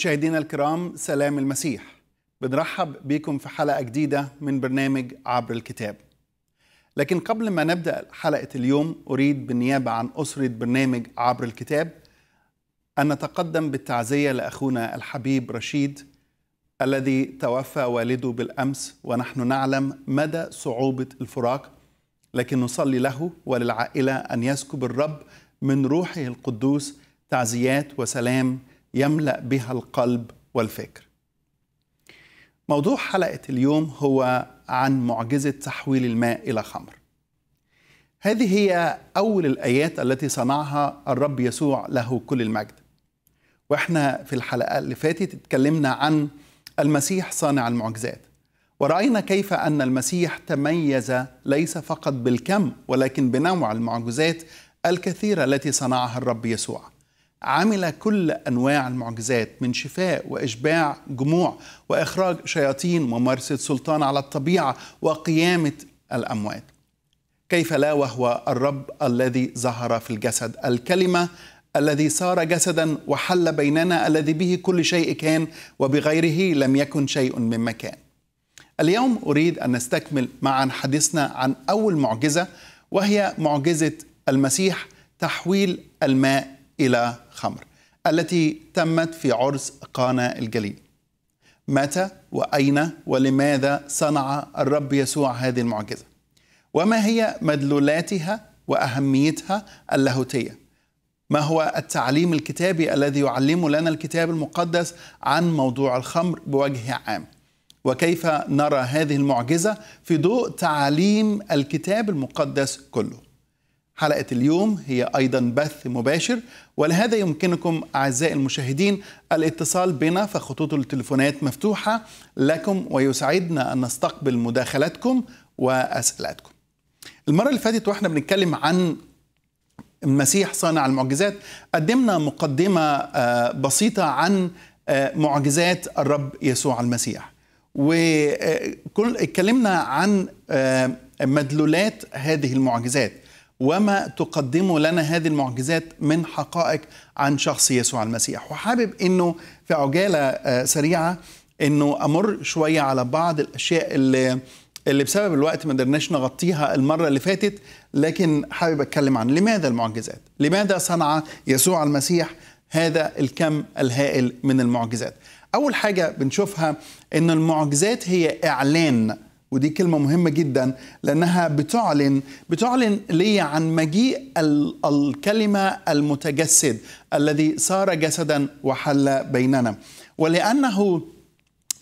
مشاهدينا الكرام سلام المسيح بنرحب بكم في حلقة جديدة من برنامج عبر الكتاب لكن قبل ما نبدأ حلقة اليوم أريد بالنيابة عن أسرة برنامج عبر الكتاب أن نتقدم بالتعزية لأخونا الحبيب رشيد الذي توفى والده بالأمس ونحن نعلم مدى صعوبة الفراق لكن نصلي له وللعائلة أن يسكب الرب من روحه القدوس تعزيات وسلام يملا بها القلب والفكر موضوع حلقه اليوم هو عن معجزه تحويل الماء الى خمر هذه هي اول الايات التي صنعها الرب يسوع له كل المجد واحنا في الحلقه اللي فاتت اتكلمنا عن المسيح صانع المعجزات وراينا كيف ان المسيح تميز ليس فقط بالكم ولكن بنوع المعجزات الكثيره التي صنعها الرب يسوع عمل كل انواع المعجزات من شفاء واشباع جموع واخراج شياطين وممارسه سلطان على الطبيعه وقيامه الاموات كيف لا وهو الرب الذي ظهر في الجسد الكلمه الذي صار جسدا وحل بيننا الذي به كل شيء كان وبغيره لم يكن شيء مما كان اليوم اريد ان نستكمل معا حديثنا عن اول معجزه وهي معجزه المسيح تحويل الماء إلى خمر التي تمت في عرس قانا الجليل متى وأين ولماذا صنع الرب يسوع هذه المعجزة وما هي مدلولاتها وأهميتها اللاهوتية ما هو التعليم الكتابي الذي يعلمه لنا الكتاب المقدس عن موضوع الخمر بوجه عام وكيف نرى هذه المعجزة في ضوء تعاليم الكتاب المقدس كله حلقة اليوم هي أيضا بث مباشر ولهذا يمكنكم أعزائي المشاهدين الاتصال بنا فخطوط التلفونات مفتوحة لكم ويسعدنا أن نستقبل مداخلاتكم وأسئلتكم المرة اللي فاتت وإحنا بنتكلم عن المسيح صانع المعجزات قدمنا مقدمة آه، بسيطة عن آه، معجزات الرب يسوع المسيح وكل آه، اتكلمنا عن مدلولات هذه المعجزات وما تقدمه لنا هذه المعجزات من حقائق عن شخص يسوع المسيح وحابب انه في عجاله آه، سريعه انه امر شويه على بعض الاشياء اللي اللي بسبب الوقت ما قدرناش نغطيها المره اللي فاتت لكن حابب اتكلم عن لماذا المعجزات لماذا صنع يسوع المسيح هذا الكم الهائل من المعجزات اول حاجه بنشوفها ان المعجزات هي اعلان ودي كلمة مهمة جدا لأنها بتعلن بتعلن لي عن مجيء الكلمة المتجسد الذي صار جسدا وحل بيننا ولأنه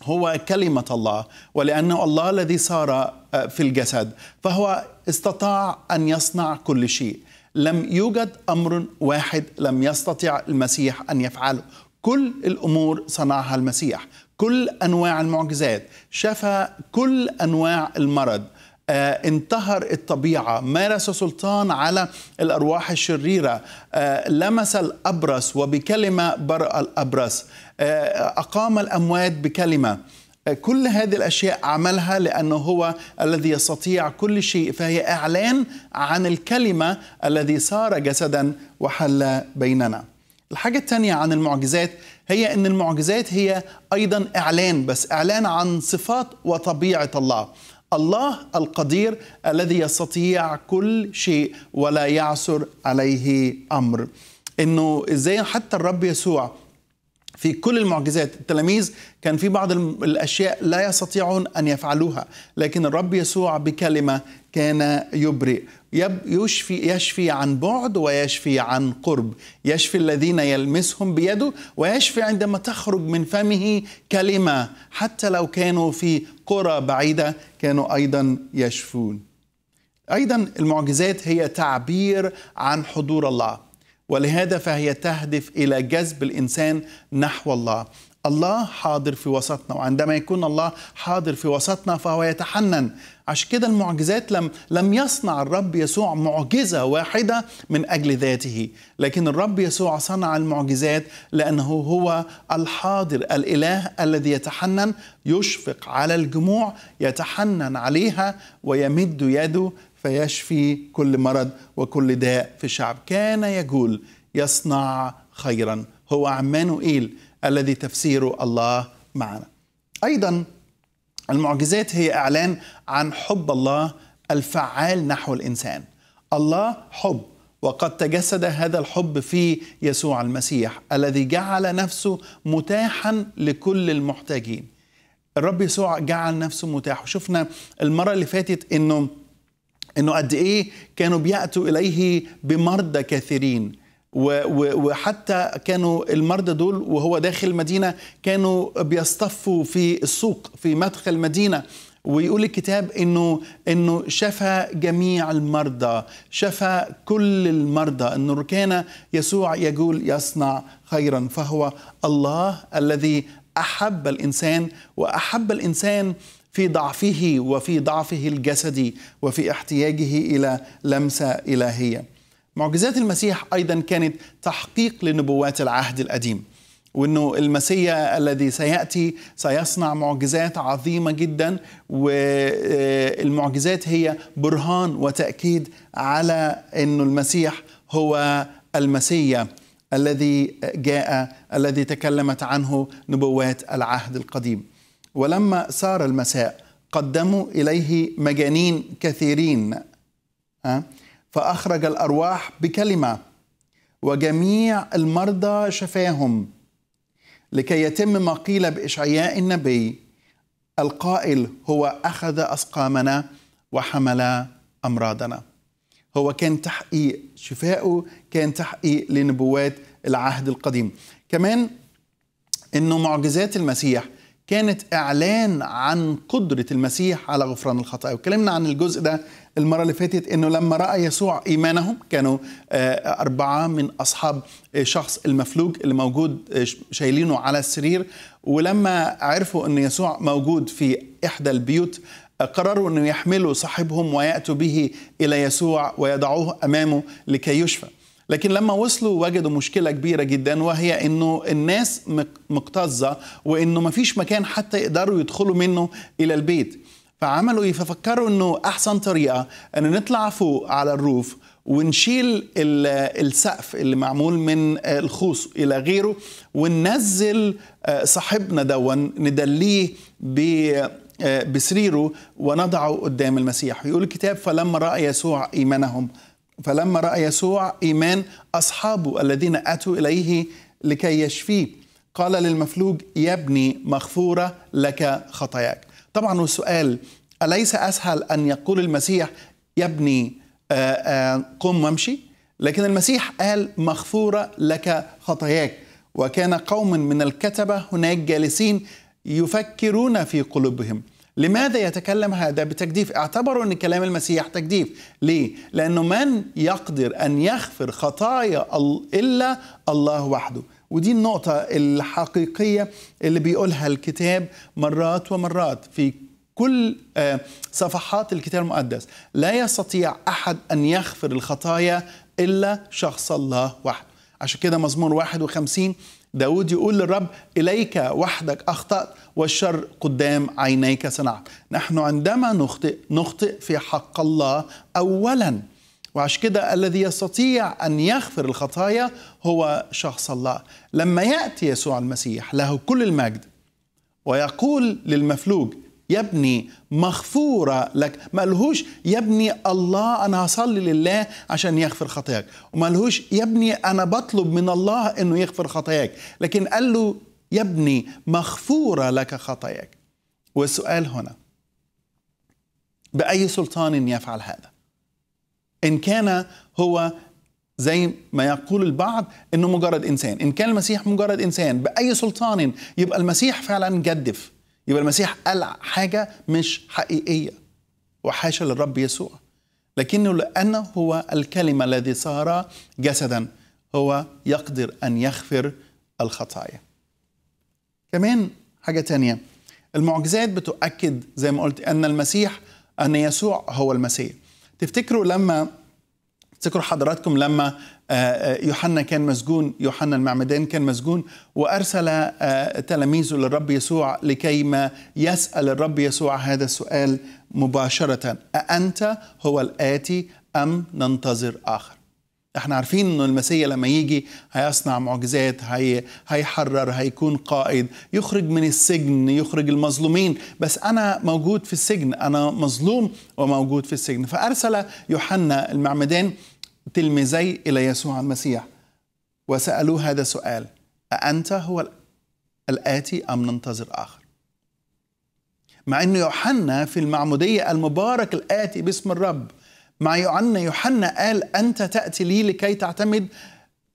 هو كلمة الله ولأنه الله الذي صار آه، في الجسد فهو استطاع أن يصنع كل شيء لم يوجد أمر واحد لم يستطع المسيح أن يفعله كل الأمور صنعها المسيح كل انواع المعجزات شفى كل انواع المرض آه انتهر الطبيعة مارس سلطان على الأرواح الشريرة آه لمس الأبرص وبكلمة برأ الأبرص آه أقام الأموات بكلمة آه، كل هذه الأشياء عملها لأنه هو الذي يستطيع كل شيء فهي إعلان عن الكلمة الذي صار جسدا وحل بيننا الحاجة الثانية عن المعجزات هي أن المعجزات هي أيضا إعلان بس إعلان عن صفات وطبيعة الله الله القدير الذي يستطيع كل شيء ولا يعسر عليه أمر انه ازاي حتى الرب يسوع في كل المعجزات التلاميذ كان في بعض الاشياء لا يستطيعون ان يفعلوها لكن الرب يسوع بكلمه كان يبرئ يشفي يشفي عن بعد ويشفي عن قرب يشفي الذين يلمسهم بيده ويشفي عندما تخرج من فمه كلمه حتى لو كانوا في قرى بعيده كانوا ايضا يشفون ايضا المعجزات هي تعبير عن حضور الله ولهذا فهي تهدف الى جذب الانسان نحو الله الله حاضر في وسطنا وعندما يكون الله حاضر في وسطنا فهو يتحنن عشان كده المعجزات لم لم يصنع الرب يسوع معجزه واحده من اجل ذاته لكن الرب يسوع صنع المعجزات لانه هو الحاضر الاله الذي يتحنن يشفق على الجموع يتحنن عليها ويمد يده فيشفي كل مرض وكل داء في الشعب كان يقول يصنع خيرا هو عمانوئيل الذي تفسيره الله معنا ايضا المعجزات هي اعلان عن حب الله الفعال نحو الانسان الله حب وقد تجسد هذا الحب في يسوع المسيح الذي جعل نفسه متاحا لكل المحتاجين الرب يسوع جعل نفسه متاح وشفنا المره اللي فاتت انه انه قد ايه كانوا بياتوا اليه بمرضى كثيرين وحتى كانوا المرضى دول وهو داخل المدينه كانوا بيصطفوا في السوق في مدخل المدينه ويقول الكتاب انه انه شفى جميع المرضى شفى كل المرضى انه كان يسوع يقول يصنع خيرا فهو الله الذي احب الانسان واحب الانسان في ضعفه وفي ضعفه الجسدي وفي احتياجه الى لمسه الهيه. معجزات المسيح ايضا كانت تحقيق لنبوات العهد القديم. وانه المسيا الذي سياتي سيصنع معجزات عظيمه جدا والمعجزات آه، هي برهان وتاكيد على انه المسيح هو المسيا الذي جاء الذي تكلمت عنه نبوات العهد القديم ولما سار المساء قدموا إليه مجانين كثيرين فأخرج الأرواح بكلمة وجميع المرضى شفاهم لكي يتم ما قيل بإشعياء النبي القائل هو أخذ أسقامنا وحمل أمراضنا هو كان تحقيق شفائه كان تحقيق لنبوات العهد القديم كمان انه معجزات المسيح كانت إعلان عن قدرة المسيح على غفران الخطايا وكلمنا عن الجزء ده المرة اللي فاتت أنه لما رأى يسوع إيمانهم كانوا آه، أربعة من أصحاب آه، شخص المفلوج اللي موجود آه، شايلينه على السرير ولما عرفوا أن يسوع موجود في إحدى البيوت قرروا أنه يحملوا صاحبهم ويأتوا به إلى يسوع ويضعوه أمامه لكي يشفى لكن لما وصلوا وجدوا مشكلة كبيرة جدا وهي انه الناس مكتظة وانه مفيش مكان حتى يقدروا يدخلوا منه الى البيت فعملوا ايه ففكروا انه احسن طريقة ان نطلع فوق على الروف ونشيل السقف اللي معمول من الخوص الى غيره وننزل آه، صاحبنا دون ندليه آه، بسريره ونضعه قدام المسيح يقول الكتاب فلما راى يسوع ايمانهم فلما راى يسوع ايمان اصحابه الذين اتوا اليه لكي يشفيه قال للمفلوج يا ابني مغفوره لك خطاياك طبعا والسؤال اليس اسهل ان يقول المسيح يا ابني آه، آه، قم وامشي لكن المسيح قال مغفوره لك خطاياك وكان قوم من الكتبه هناك جالسين يفكرون في قلوبهم لماذا يتكلم هذا بتجديف اعتبروا ان كلام المسيح تجديف ليه لانه من يقدر ان يغفر خطايا الا الله وحده ودي النقطة الحقيقية اللي بيقولها الكتاب مرات ومرات في كل آه، صفحات الكتاب المقدس لا يستطيع أحد أن يغفر الخطايا إلا شخص الله وحده عشان كده مزمور 51 داود يقول للرب إليك وحدك أخطأت والشر قدام عينيك سنعم نحن عندما نخطئ نخطئ في حق الله أولا وعش كده الذي يستطيع أن يغفر الخطايا هو شخص الله لما يأتي يسوع المسيح له كل المجد ويقول للمفلوج يا ابني مغفورة لك ما لهوش يا ابني الله أنا هصلي لله عشان يغفر خطاياك وما لهوش يا ابني أنا بطلب من الله أنه يغفر خطاياك لكن قال له يا ابني مغفورة لك خطاياك والسؤال هنا بأي سلطان يفعل هذا إن كان هو زي ما يقول البعض انه مجرد انسان ان كان المسيح مجرد انسان باي سلطان يبقى المسيح فعلا جدف يبقى المسيح قال حاجه مش حقيقيه وحاشا للرب يسوع لكنه لانه هو الكلمه الذي صار جسدا هو يقدر ان يغفر الخطايا كمان حاجة تانية المعجزات بتؤكد زي ما قلت أن المسيح أن يسوع هو المسيح تفتكروا لما تفتكروا حضراتكم لما آه، آه، يوحنا كان مسجون يوحنا المعمدان كان مسجون وأرسل آه، تلاميذه للرب يسوع لكي ما يسأل الرب يسوع هذا السؤال مباشرة أأنت هو الآتي أم ننتظر آخر احنا عارفين انه المسيح لما يجي هيصنع معجزات هي هيحرر هيكون قائد يخرج من السجن يخرج المظلومين بس انا موجود في السجن انا مظلوم وموجود في السجن فارسل يوحنا المعمدان تلميذي الى يسوع المسيح وسالوه هذا السؤال اانت هو الاتي ام ننتظر اخر مع ان يوحنا في المعموديه المبارك الاتي باسم الرب مع يوحنا يوحنا قال أنت تأتي لي لكي تعتمد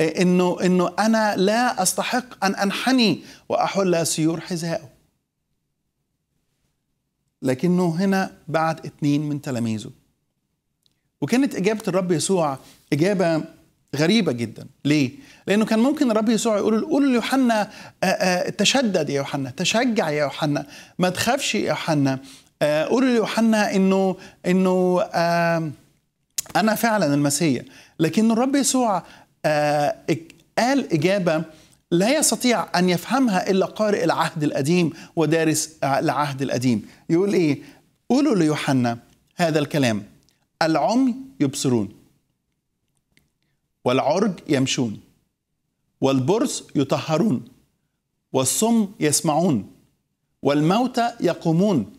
إيه، إنه إنه أنا لا أستحق أن أنحني وأحل سيور حذائه لكنه هنا بعت اتنين من تلاميذه وكانت إجابة الرب يسوع إجابة غريبة جدا ليه؟ لأنه كان ممكن الرب يسوع يقول قول ليوحنا آه، آه، تشدد يا يوحنا تشجع يا يوحنا ما تخافش يا يوحنا آه، قول ليوحنا إنه إنه أنا فعلا المسيح لكن الرب يسوع آه، قال إجابة لا يستطيع أن يفهمها إلا قارئ العهد القديم ودارس العهد القديم يقول إيه قولوا ليوحنا هذا الكلام العمي يبصرون والعرج يمشون والبرص يطهرون والصم يسمعون والموتى يقومون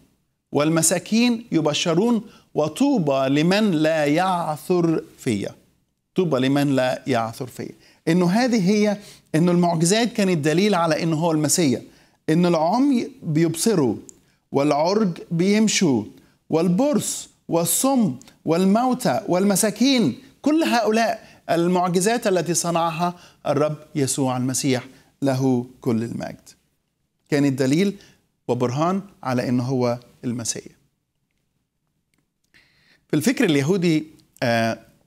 والمساكين يبشرون وطوبى لمن لا يعثر فيا طوبى لمن لا يعثر فيا انه هذه هي انه المعجزات كانت دليل على انه هو المسيح ان العمي بيبصروا والعرج بيمشوا والبرص والصم والموتى والمساكين كل هؤلاء المعجزات التي صنعها الرب يسوع المسيح له كل المجد كانت دليل وبرهان على ان هو المسيح آه، في الفكر اليهودي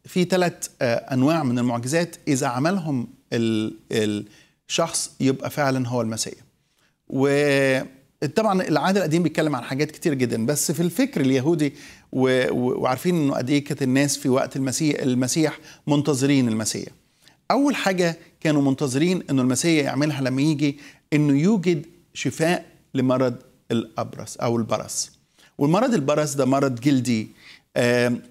في ثلاث انواع من المعجزات اذا عملهم الشخص يبقى فعلا هو المسيح وطبعا العهد القديم بيتكلم عن حاجات كتير جدا بس في الفكر اليهودي وعارفين انه قد ايه كانت الناس في وقت المسيح المسيح منتظرين المسيح اول حاجه كانوا منتظرين انه المسيح يعملها لما يجي انه يوجد شفاء لمرض الابرص او البرس والمرض البرس ده مرض جلدي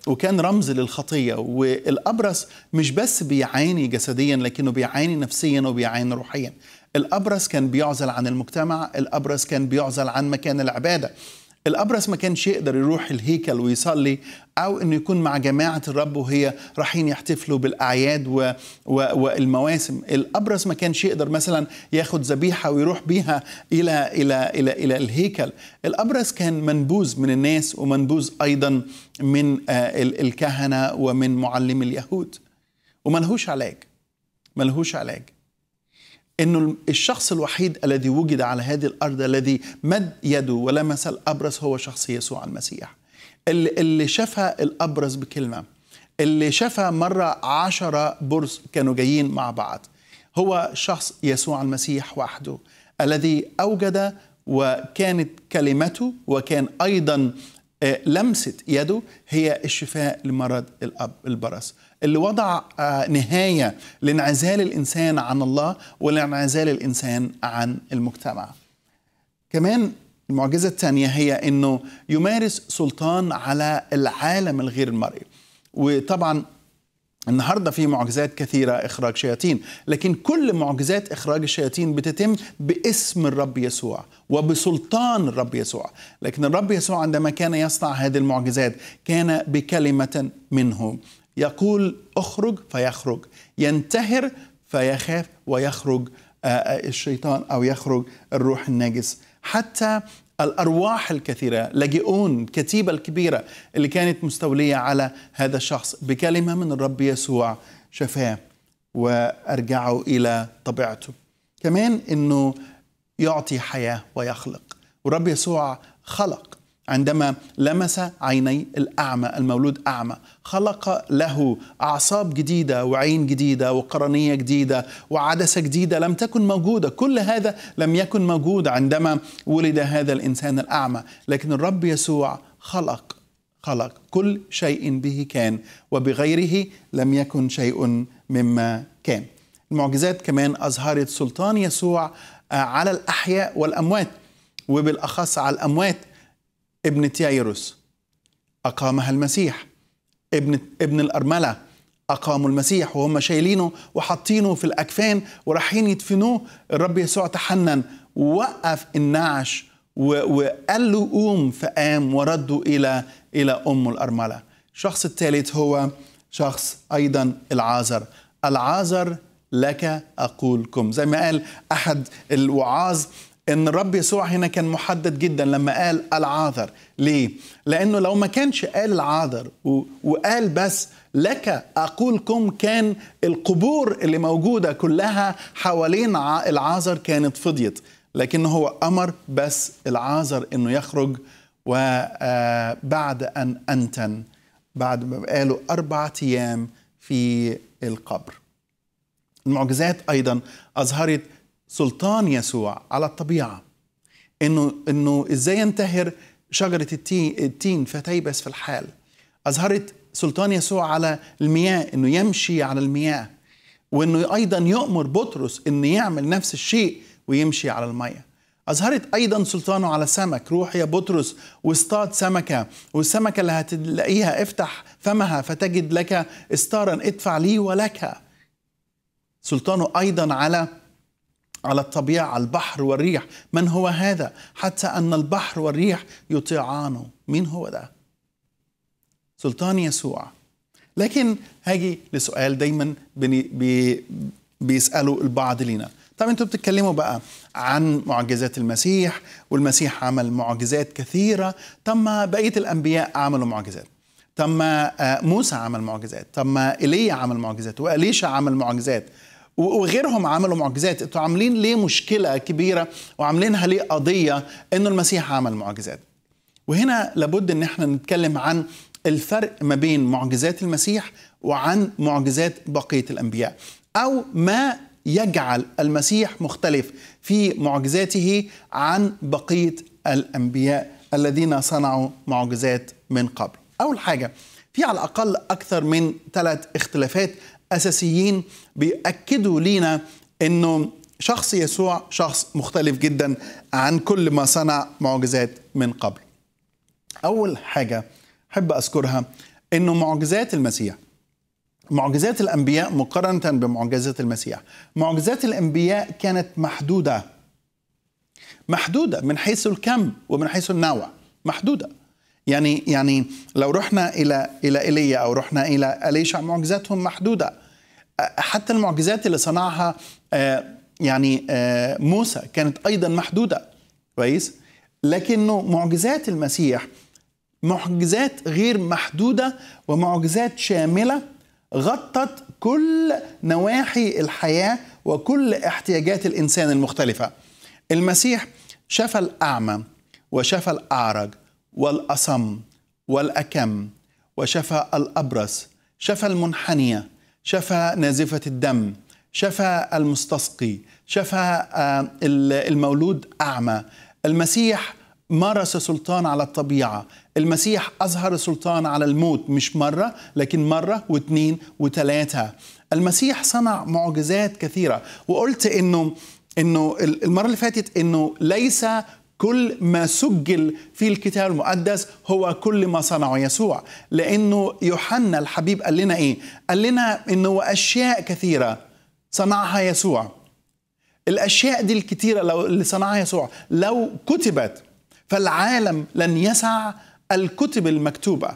وكان رمز للخطيه والابرس مش بس بيعاني جسديا لكنه بيعاني نفسيا وبيعاني روحيا الابرس كان بيعزل عن المجتمع الابرس كان بيعزل عن مكان العباده الأبرز ما كانش يقدر يروح الهيكل ويصلي أو إنه يكون مع جماعة الرب وهي رايحين يحتفلوا بالأعياد و... و... والمواسم الأبرز ما كانش يقدر مثلا ياخد ذبيحة ويروح بيها إلى إلى إلى إلى الهيكل الأبرز كان منبوذ من الناس ومنبوذ أيضا من آه، الكهنة ومن معلم اليهود وملهوش علاج ملهوش علاج انه الشخص الوحيد الذي وجد على هذه الارض الذي مد يده ولمس الابرص هو شخص يسوع المسيح اللي شفى الابرص بكلمه اللي شفى مره عشرة برص كانوا جايين مع بعض هو شخص يسوع المسيح وحده الذي اوجد وكانت كلمته وكان ايضا آه، لمسه يده هي الشفاء لمرض الاب البرص اللي وضع آه، نهايه لانعزال الانسان عن الله ولانعزال الانسان عن المجتمع. كمان المعجزه الثانيه هي انه يمارس سلطان على العالم الغير المرئي. وطبعا النهارده في معجزات كثيره اخراج شياطين لكن كل معجزات اخراج الشياطين بتتم باسم الرب يسوع وبسلطان الرب يسوع لكن الرب يسوع عندما كان يصنع هذه المعجزات كان بكلمه منه يقول اخرج فيخرج ينتهر فيخاف ويخرج آه، آه، الشيطان او يخرج الروح النجس حتى الارواح الكثيره لاجئون الكتيبه الكبيره اللي كانت مستوليه على هذا الشخص بكلمه من الرب يسوع شفاه وارجعه الى طبيعته كمان انه يعطي حياه ويخلق والرب يسوع خلق عندما لمس عيني الأعمى المولود أعمى خلق له أعصاب جديدة وعين جديدة وقرنية جديدة وعدسة جديدة لم تكن موجودة كل هذا لم يكن موجود عندما ولد هذا الإنسان الأعمى لكن الرب يسوع خلق خلق كل شيء به كان وبغيره لم يكن شيء مما كان المعجزات كمان أظهرت سلطان يسوع آه، على الأحياء والأموات وبالأخص على الأموات ابن تيايروس أقامها المسيح ابن ابن الأرملة أقاموا المسيح وهم شايلينه وحاطينه في الأكفان ورايحين يدفنوه الرب يسوع تحنن ووقف النعش وقال له قوم فقام وردوا إلى إلى أم الأرملة الشخص الثالث هو شخص أيضا العازر العازر لك أقولكم زي ما قال أحد الوعاظ ان الرب يسوع هنا كان محدد جدا لما قال العاذر ليه لانه لو ما كانش قال العاذر وقال بس لك اقولكم كان القبور اللي موجوده كلها حوالين العاذر كانت فضيت لكن هو امر بس العاذر انه يخرج وبعد آه، ان انتن بعد ما قالوا اربعة ايام في القبر المعجزات ايضا اظهرت سلطان يسوع على الطبيعه انه انه ازاي ينتهر شجره التين, التين فتيبس في الحال اظهرت سلطان يسوع على المياه انه يمشي على المياه وانه ايضا يؤمر بطرس انه يعمل نفس الشيء ويمشي على الميه أظهرت أيضا سلطانه على سمك روح يا بطرس واصطاد سمكة والسمكة اللي هتلاقيها افتح فمها فتجد لك استارا ادفع لي ولك سلطانه أيضا على على الطبيعة على البحر والريح من هو هذا حتى أن البحر والريح يطيعانه مين هو ده سلطان يسوع لكن هاجي لسؤال دايما بني بي بيسألوا البعض لينا طب انتوا بتتكلموا بقى عن معجزات المسيح والمسيح عمل معجزات كثيرة تم بقية الأنبياء عملوا معجزات تم آه، موسى عمل معجزات تم إيليا عمل معجزات وأليشا عمل معجزات وغيرهم عملوا معجزات انتوا عاملين ليه مشكله كبيره وعاملينها ليه قضيه انه المسيح عمل معجزات وهنا لابد ان احنا نتكلم عن الفرق ما بين معجزات المسيح وعن معجزات بقيه الانبياء او ما يجعل المسيح مختلف في معجزاته عن بقيه الانبياء الذين صنعوا معجزات من قبل اول حاجه في على الاقل اكثر من ثلاث اختلافات اساسيين بياكدوا لينا انه شخص يسوع شخص مختلف جدا عن كل ما صنع معجزات من قبل. اول حاجه احب اذكرها انه معجزات المسيح معجزات الانبياء مقارنه بمعجزات المسيح، معجزات الانبياء كانت محدوده محدوده من حيث الكم ومن حيث النوع محدوده يعني يعني لو رحنا الى الى ايليا او رحنا الى اليشع معجزاتهم محدوده حتى المعجزات اللي صنعها آه، يعني آه، موسى كانت ايضا محدوده كويس لكنه معجزات المسيح معجزات غير محدوده ومعجزات شامله غطت كل نواحي الحياه وكل احتياجات الانسان المختلفه المسيح شفى الاعمى وشفى الاعرج والأصم والأكم وشفى الأبرص شفى المنحنية شفى نازفة الدم شفى المستسقي شفى آه، المولود أعمى المسيح مارس سلطان على الطبيعة المسيح أظهر سلطان على الموت مش مرة لكن مرة واثنين وثلاثة المسيح صنع معجزات كثيرة وقلت إنه إنه المرة اللي فاتت إنه ليس كل ما سجل في الكتاب المقدس هو كل ما صنعه يسوع لانه يوحنا الحبيب قال لنا ايه قال لنا انه اشياء كثيره صنعها يسوع الاشياء دي الكثيره لو اللي صنعها يسوع لو كتبت فالعالم لن يسع الكتب المكتوبه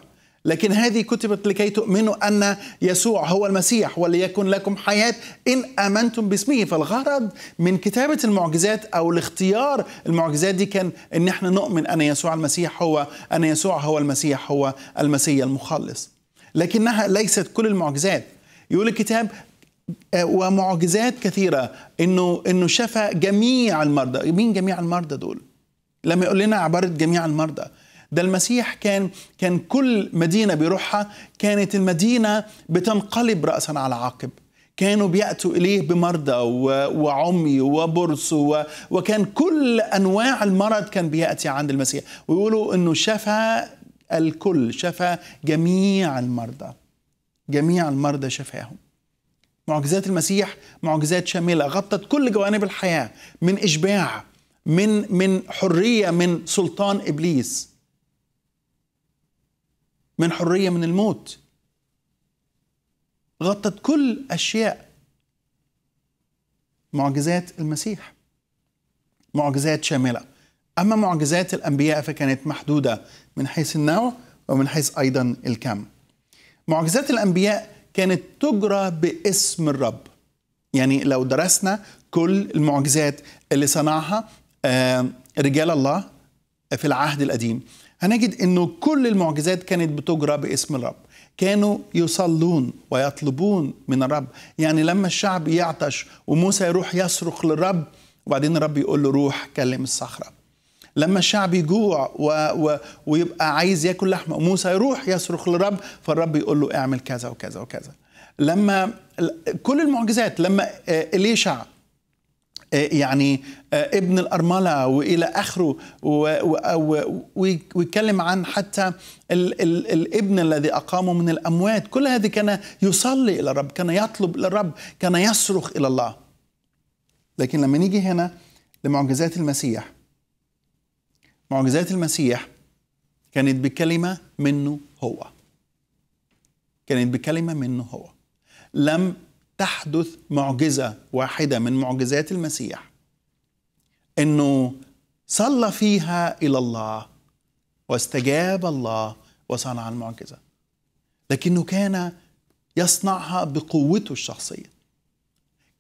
لكن هذه كتبت لكي تؤمنوا أن يسوع هو المسيح وليكن لكم حياة إن آمنتم باسمه فالغرض من كتابة المعجزات أو الاختيار المعجزات دي كان إن احنا نؤمن أن يسوع المسيح هو أن يسوع هو المسيح هو المسيح المخلص لكنها ليست كل المعجزات يقول الكتاب آه، ومعجزات كثيرة إنه إنه شفى جميع المرضى مين جميع المرضى دول؟ لما يقول لنا عبارة جميع المرضى ده المسيح كان كان كل مدينة بيروحها كانت المدينة بتنقلب رأسا على عقب كانوا بيأتوا إليه بمرضى وعمي وبرص وكان كل أنواع المرض كان بيأتي عند المسيح ويقولوا أنه شفى الكل شفى جميع المرضى جميع المرضى شفاهم معجزات المسيح معجزات شامله غطت كل جوانب الحياه من اشباع من من حريه من سلطان ابليس من حريه من الموت غطت كل اشياء معجزات المسيح معجزات شامله اما معجزات الانبياء فكانت محدوده من حيث النوع ومن حيث ايضا الكم معجزات الانبياء كانت تجرى باسم الرب يعني لو درسنا كل المعجزات اللي صنعها آه، رجال الله في العهد القديم هنجد أنه كل المعجزات كانت بتجرى باسم الرب كانوا يصلون ويطلبون من الرب يعني لما الشعب يعطش وموسى يروح يصرخ للرب وبعدين الرب يقول له روح كلم الصخرة لما الشعب يجوع و... و... ويبقى عايز ياكل لحمة وموسى يروح يصرخ للرب فالرب يقول له اعمل كذا وكذا وكذا لما كل المعجزات لما آه، إليشع آه، يعني آه، ابن الأرملة وإلى آخره ويتكلم عن حتى الـ الـ الابن الذي أقامه من الأموات كل هذه كان يصلي إلى الرب كان يطلب إلى الرب كان يصرخ إلى الله لكن لما نيجي هنا لمعجزات المسيح معجزات المسيح كانت بكلمة منه هو كانت بكلمة منه هو لم تحدث معجزه واحده من معجزات المسيح انه صلى فيها الى الله واستجاب الله وصنع المعجزه لكنه كان يصنعها بقوته الشخصيه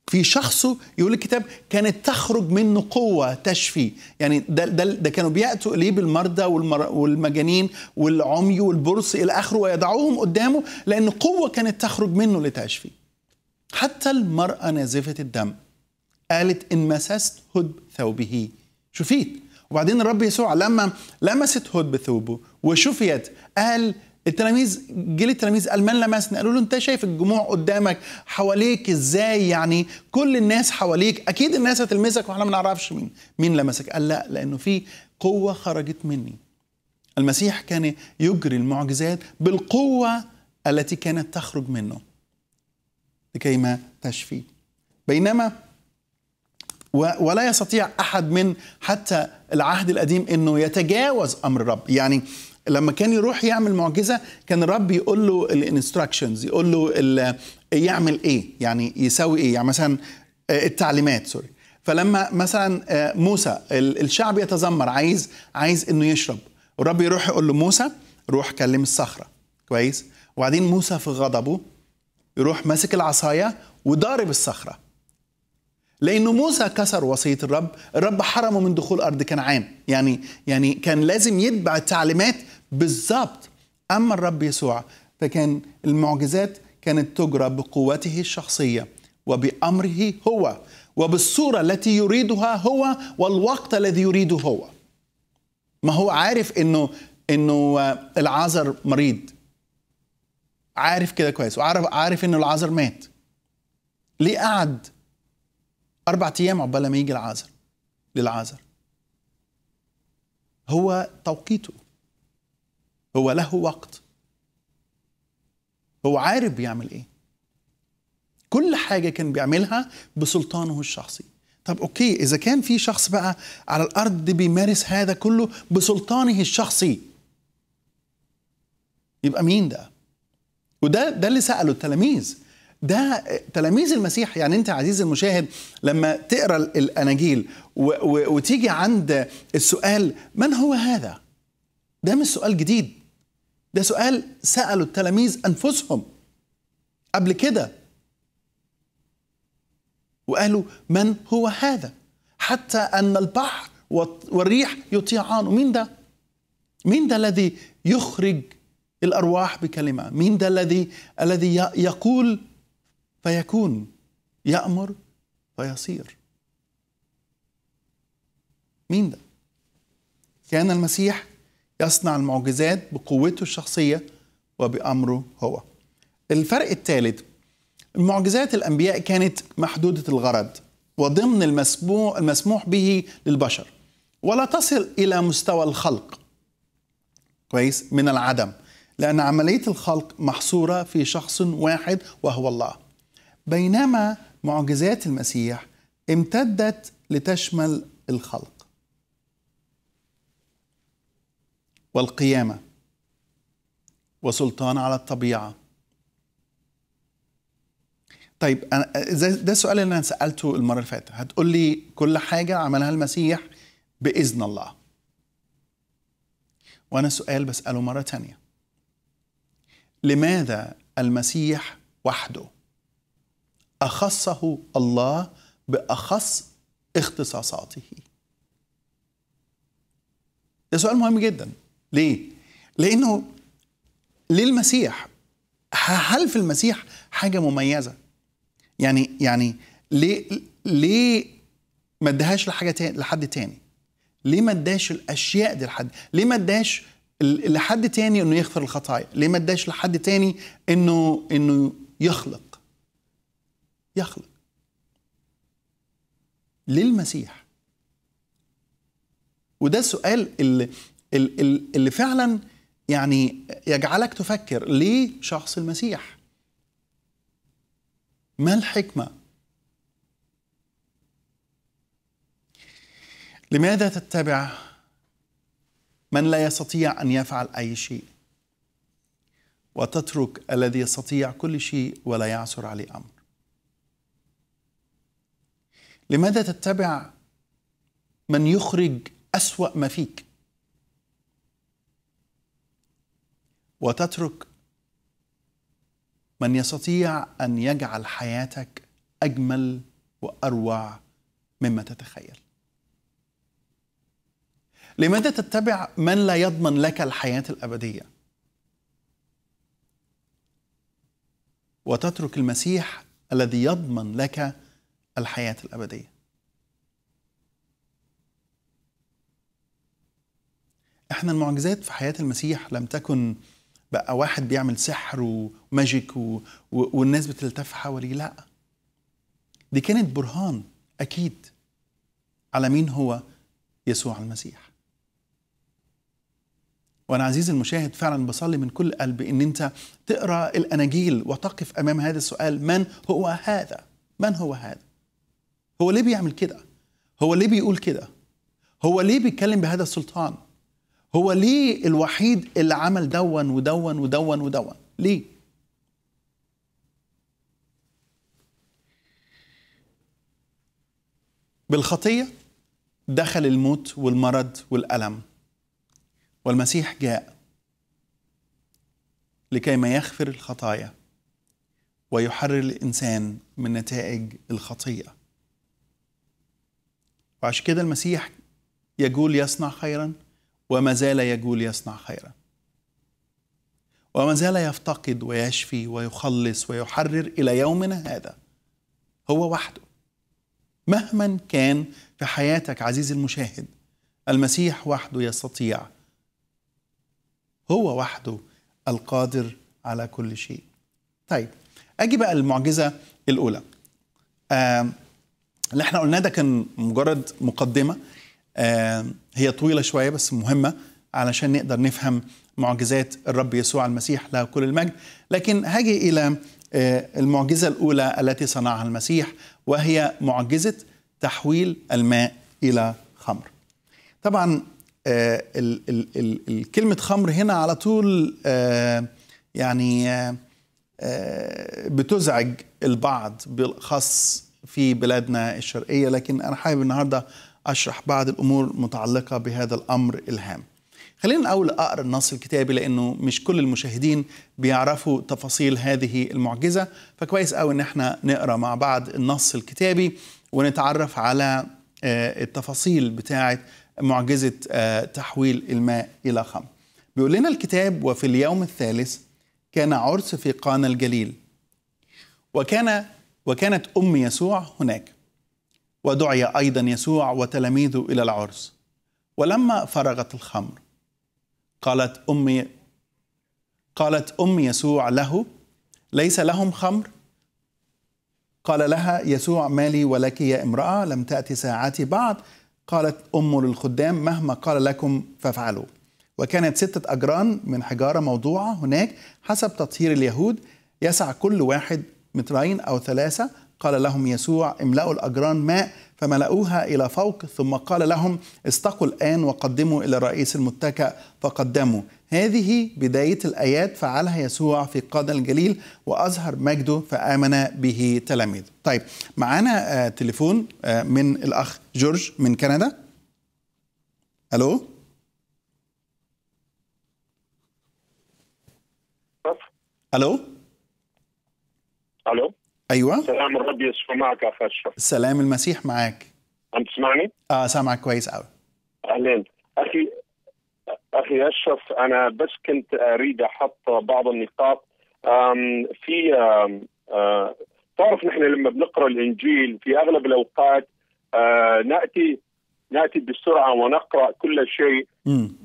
في شخصه يقول الكتاب كانت تخرج منه قوة تشفي يعني ده, ده, ده كانوا بيأتوا إليه بالمرضى والمجانين والعمي والبرص إلى آخره ويضعوهم قدامه لأن قوة كانت تخرج منه لتشفي حتى المرأة نازفة الدم قالت إن مسست هدب ثوبه شفيت وبعدين الرب يسوع لما لمست هدب ثوبه وشفيت قال التلاميذ جيل التلاميذ قال من لمسني قالوا له انت شايف الجموع قدامك حواليك ازاي يعني كل الناس حواليك اكيد الناس هتلمسك واحنا ما نعرفش مين مين لمسك قال لا لانه في قوه خرجت مني المسيح كان يجري المعجزات بالقوه التي كانت تخرج منه لكي ما تشفي بينما ولا يستطيع أحد من حتى العهد القديم أنه يتجاوز أمر الرب يعني لما كان يروح يعمل معجزة كان الرب يقول له الانستراكشنز يقول له يعمل ايه يعني يسوي ايه يعني مثلا آه، التعليمات سوري فلما مثلا آه، موسى الشعب يتذمر عايز عايز انه يشرب والرب يروح يقول له موسى روح كلم الصخره كويس وبعدين موسى في غضبه يروح ماسك العصاية وضارب الصخرة لأنه موسى كسر وصية الرب الرب حرمه من دخول أرض كنعان يعني يعني كان لازم يتبع التعليمات بالظبط أما الرب يسوع فكان المعجزات كانت تجرى بقوته الشخصية وبأمره هو وبالصورة التي يريدها هو والوقت الذي يريده هو ما هو عارف انه انه آه، العازر مريض عارف كده كويس وعارف عارف ان العازر مات ليه قعد اربع ايام عقبال ما يجي العازر للعازر هو توقيته هو له وقت هو عارف بيعمل ايه كل حاجه كان بيعملها بسلطانه الشخصي طب اوكي اذا كان في شخص بقى على الارض بيمارس هذا كله بسلطانه الشخصي يبقى مين ده وده ده اللي ساله التلاميذ ده تلاميذ المسيح يعني انت عزيزي المشاهد لما تقرا الاناجيل وتيجي عند السؤال من هو هذا ده مش سؤال جديد ده سؤال سالوا التلاميذ انفسهم قبل كده وقالوا من هو هذا حتى ان البحر والريح يطيعانه مين ده مين ده الذي يخرج الارواح بكلمه مين ده الذي الذي يقول فيكون يامر فيصير مين ده كان المسيح يصنع المعجزات بقوته الشخصيه وبامره هو الفرق الثالث معجزات الانبياء كانت محدوده الغرض وضمن المسموح به للبشر ولا تصل الى مستوى الخلق كويس من العدم لأن عملية الخلق محصورة في شخص واحد وهو الله بينما معجزات المسيح امتدت لتشمل الخلق والقيامة وسلطان على الطبيعة طيب أنا ده السؤال اللي أنا سألته المرة اللي فاتت هتقول لي كل حاجة عملها المسيح بإذن الله وأنا سؤال بسأله مرة تانية لماذا المسيح وحده اخصه الله باخص اختصاصاته ده سؤال مهم جدا ليه لانه ليه المسيح هل في المسيح حاجه مميزه يعني يعني ليه ليه ما اداهاش لحاجه تاني لحد تاني ليه ما اداش الاشياء دي لحد ليه ما اداش لحد تاني انه يغفر الخطايا ليه ما اداش لحد تاني انه انه يخلق يخلق للمسيح وده السؤال اللي, اللي فعلا يعني يجعلك تفكر ليه شخص المسيح ما الحكمه لماذا تتبع من لا يستطيع ان يفعل اي شيء وتترك الذي يستطيع كل شيء ولا يعثر عليه امر لماذا تتبع من يخرج اسوا ما فيك وتترك من يستطيع ان يجعل حياتك اجمل واروع مما تتخيل لماذا تتبع من لا يضمن لك الحياة الأبدية وتترك المسيح الذي يضمن لك الحياة الأبدية احنا المعجزات في حياة المسيح لم تكن بقى واحد بيعمل سحر وماجيك والناس بتلتف حواليه لا دي كانت برهان اكيد على مين هو يسوع المسيح وانا عزيزي المشاهد فعلا بصلي من كل قلب ان انت تقرا الاناجيل وتقف امام هذا السؤال من هو هذا من هو هذا هو ليه بيعمل كده هو ليه بيقول كده هو ليه بيتكلم بهذا السلطان هو ليه الوحيد اللي عمل دون ودون ودون ودون ليه بالخطيه دخل الموت والمرض والالم والمسيح جاء لكيما يغفر الخطايا ويحرر الانسان من نتائج الخطيئه وعشان كده المسيح يجول يصنع خيرا وما زال يجول يصنع خيرا وما زال يفتقد ويشفي ويخلص ويحرر الى يومنا هذا هو وحده مهما كان في حياتك عزيزي المشاهد المسيح وحده يستطيع هو وحده القادر على كل شيء طيب اجي بقى المعجزه الاولى آه اللي احنا قلناه ده كان مجرد مقدمه آه هي طويله شويه بس مهمه علشان نقدر نفهم معجزات الرب يسوع المسيح له كل المجد لكن هاجي الى آه المعجزه الاولى التي صنعها المسيح وهي معجزه تحويل الماء الى خمر طبعا آه، كلمة خمر هنا على طول آه، يعني آه، بتزعج البعض بالأخص في بلادنا الشرقية لكن أنا حابب النهاردة أشرح بعض الأمور المتعلقة بهذا الأمر الهام خلينا الأول أقرأ النص الكتابي لأنه مش كل المشاهدين بيعرفوا تفاصيل هذه المعجزة فكويس أوي إن احنا نقرأ مع بعض النص الكتابي ونتعرف على التفاصيل بتاعة معجزة آه، تحويل الماء إلى خمر بيقول لنا الكتاب وفي اليوم الثالث كان عرس في قانا الجليل وكان وكانت أم يسوع هناك ودعي أيضا يسوع وتلاميذه إلى العرس ولما فرغت الخمر قالت أم قالت أم يسوع له ليس لهم خمر قال لها يسوع مالي ولك يا امرأة لم تأتي ساعتي بعد قالت أمه للخدام مهما قال لكم فافعلوا وكانت ستة أجران من حجارة موضوعة هناك حسب تطهير اليهود يسع كل واحد مترين أو ثلاثة قال لهم يسوع املأوا الأجران ماء فملأوها إلى فوق ثم قال لهم استقوا الآن وقدموا إلى رئيس المتكأ فقدموا هذه بداية الآيات فعلها يسوع في قادة الجليل وأظهر مجده فآمن به تلاميذه طيب معانا آه، تليفون آه، من الأخ جورج من كندا الو الو الو ايوه سلام الرب يسوع معك يا اشرف سلام المسيح معك عم تسمعني؟ اه سامعك كويس قوي اهلين اخي اخي اشرف انا بس كنت اريد احط بعض النقاط آم في آم آه تعرف نحن لما بنقرا الانجيل في اغلب الاوقات آه، ناتي ناتي بسرعه ونقرا كل شيء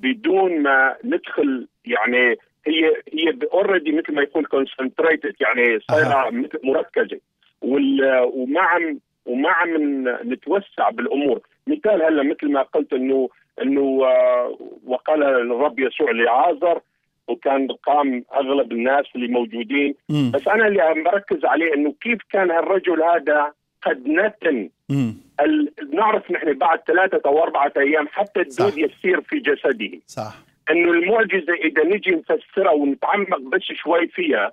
بدون ما ندخل يعني هي هي اوريدي مثل ما يكون كونسنتريتد يعني صايره مثل مركزه وما عم وما عم نتوسع بالامور مثال هلا مثل ما قلت انه انه آه، وقال الرب يسوع لعازر وكان قام اغلب الناس اللي موجودين م. بس انا اللي عم بركز عليه انه كيف كان هالرجل هذا قد نتن بنعرف نحن بعد ثلاثة أو أربعة أيام حتى الدود يسير في جسده صح انه المعجزه اذا نجي نفسرها ونتعمق بس شوي فيها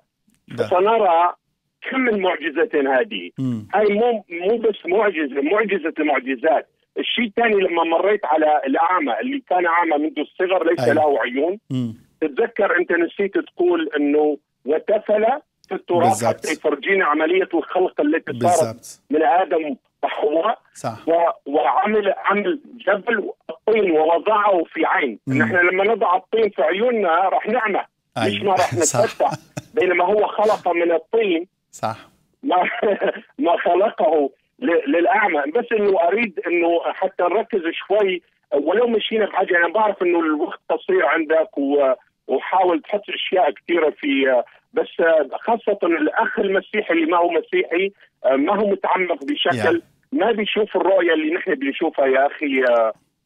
سنرى كم المعجزة هذه هاي مو مو بس معجزة معجزة المعجزات الشيء الثاني لما مريت على الأعمى اللي كان أعمى منذ الصغر ليس أيوة. له عيون تتذكر أنت نسيت تقول أنه وتفل في التراب حتى يفرجينا عمليه الخلق التي صارت من ادم وحواء صح. و... وعمل عمل جبل الطين ووضعه في عين نحن لما نضع الطين في عيوننا راح نعمى أيوة. مش ما راح نتفتح بينما هو خلق من الطين صح ما ما خلقه للاعمى بس انه اريد انه حتى نركز شوي ولو مشينا بحاجه انا بعرف انه الوقت قصير عندك و... وحاول تحط اشياء كثيره في بس آه، خاصه الاخ المسيحي اللي ما هو مسيحي آه، ما هو متعمق بشكل ما بيشوف الرؤيه اللي نحن بنشوفها يا اخي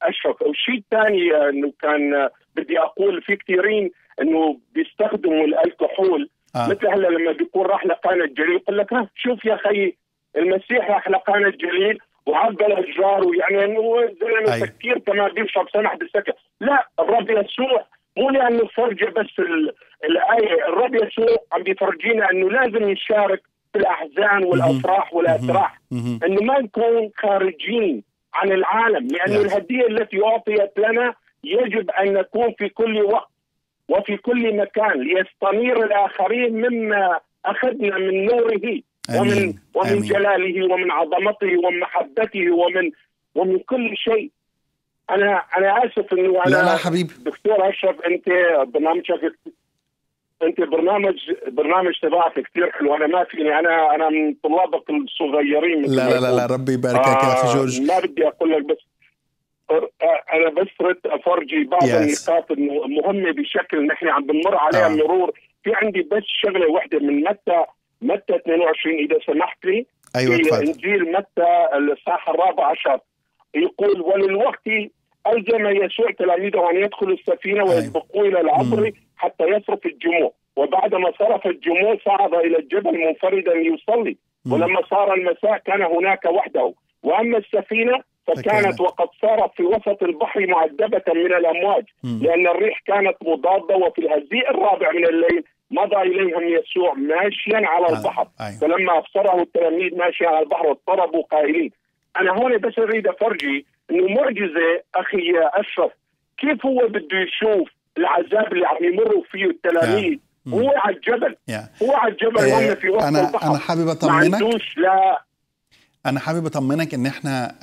اشرف والشيء الثاني آه، انه كان بدي اقول في كثيرين انه بيستخدموا الكحول آه. مثل هلا لما بيكون راح لقانا الجليل يقول لك شوف يا اخي المسيح راح لقانا الجليل وعبد الأشجار ويعني انه الزلمه سكير كمان بيشرب سمح بالسكر لا الرب يسوع مو لانه فرجه بس الايه الرب يسوع عم بيفرجينا انه لازم نشارك في الاحزان والافراح والاتراح انه ما نكون خارجين عن العالم لانه الهديه التي اعطيت لنا يجب ان نكون في كل وقت وفي كل مكان ليستنير الاخرين مما اخذنا من نوره ومن أمين. ومن أمين. جلاله ومن عظمته ومن محبته ومن ومن كل شيء انا انا اسف انه انا لا لا حبيبي دكتور اشرف انت برنامجك انت برنامج برنامج تبعك كثير حلو انا ما فيني يعني انا انا من طلابك الصغيرين لا لا لا, لا ربي يباركك آه يا اخي آه، جورج ما بدي اقول لك بس انا بس ردت افرجي بعض yes. النقاط المهمه بشكل نحن عم بنمر عليها آه. مرور في عندي بس شغله واحده من متى متى 22 اذا سمحت لي ايوه في انجيل متى الاصحاح الرابع عشر يقول وللوقت ألزم يسوع تلاميذه أن يدخلوا السفينة أيوه. ويسبقوه إلى العبر حتى يصرف الجموع وبعدما صرف الجموع صعد إلى الجبل منفردا ليصلي ولما صار المساء كان هناك وحده وأما السفينة فكانت وقد صارت في وسط البحر معذبة من الأمواج لأن الريح كانت مضادة وفي الهزيء الرابع من الليل مضى إليهم يسوع ماشيا على آه، البحر أيوه. فلما أبصره التلاميذ ماشيا على البحر اضطربوا قائلين أنا هون بس أريد أفرجي انه معجزه اخي اشرف كيف هو بده يشوف العذاب اللي عم يمروا فيه التلاميذ هو على الجبل هو على الجبل إيه في وسط أنا البحر انا حابب اطمنك لا انا حابب اطمنك ان احنا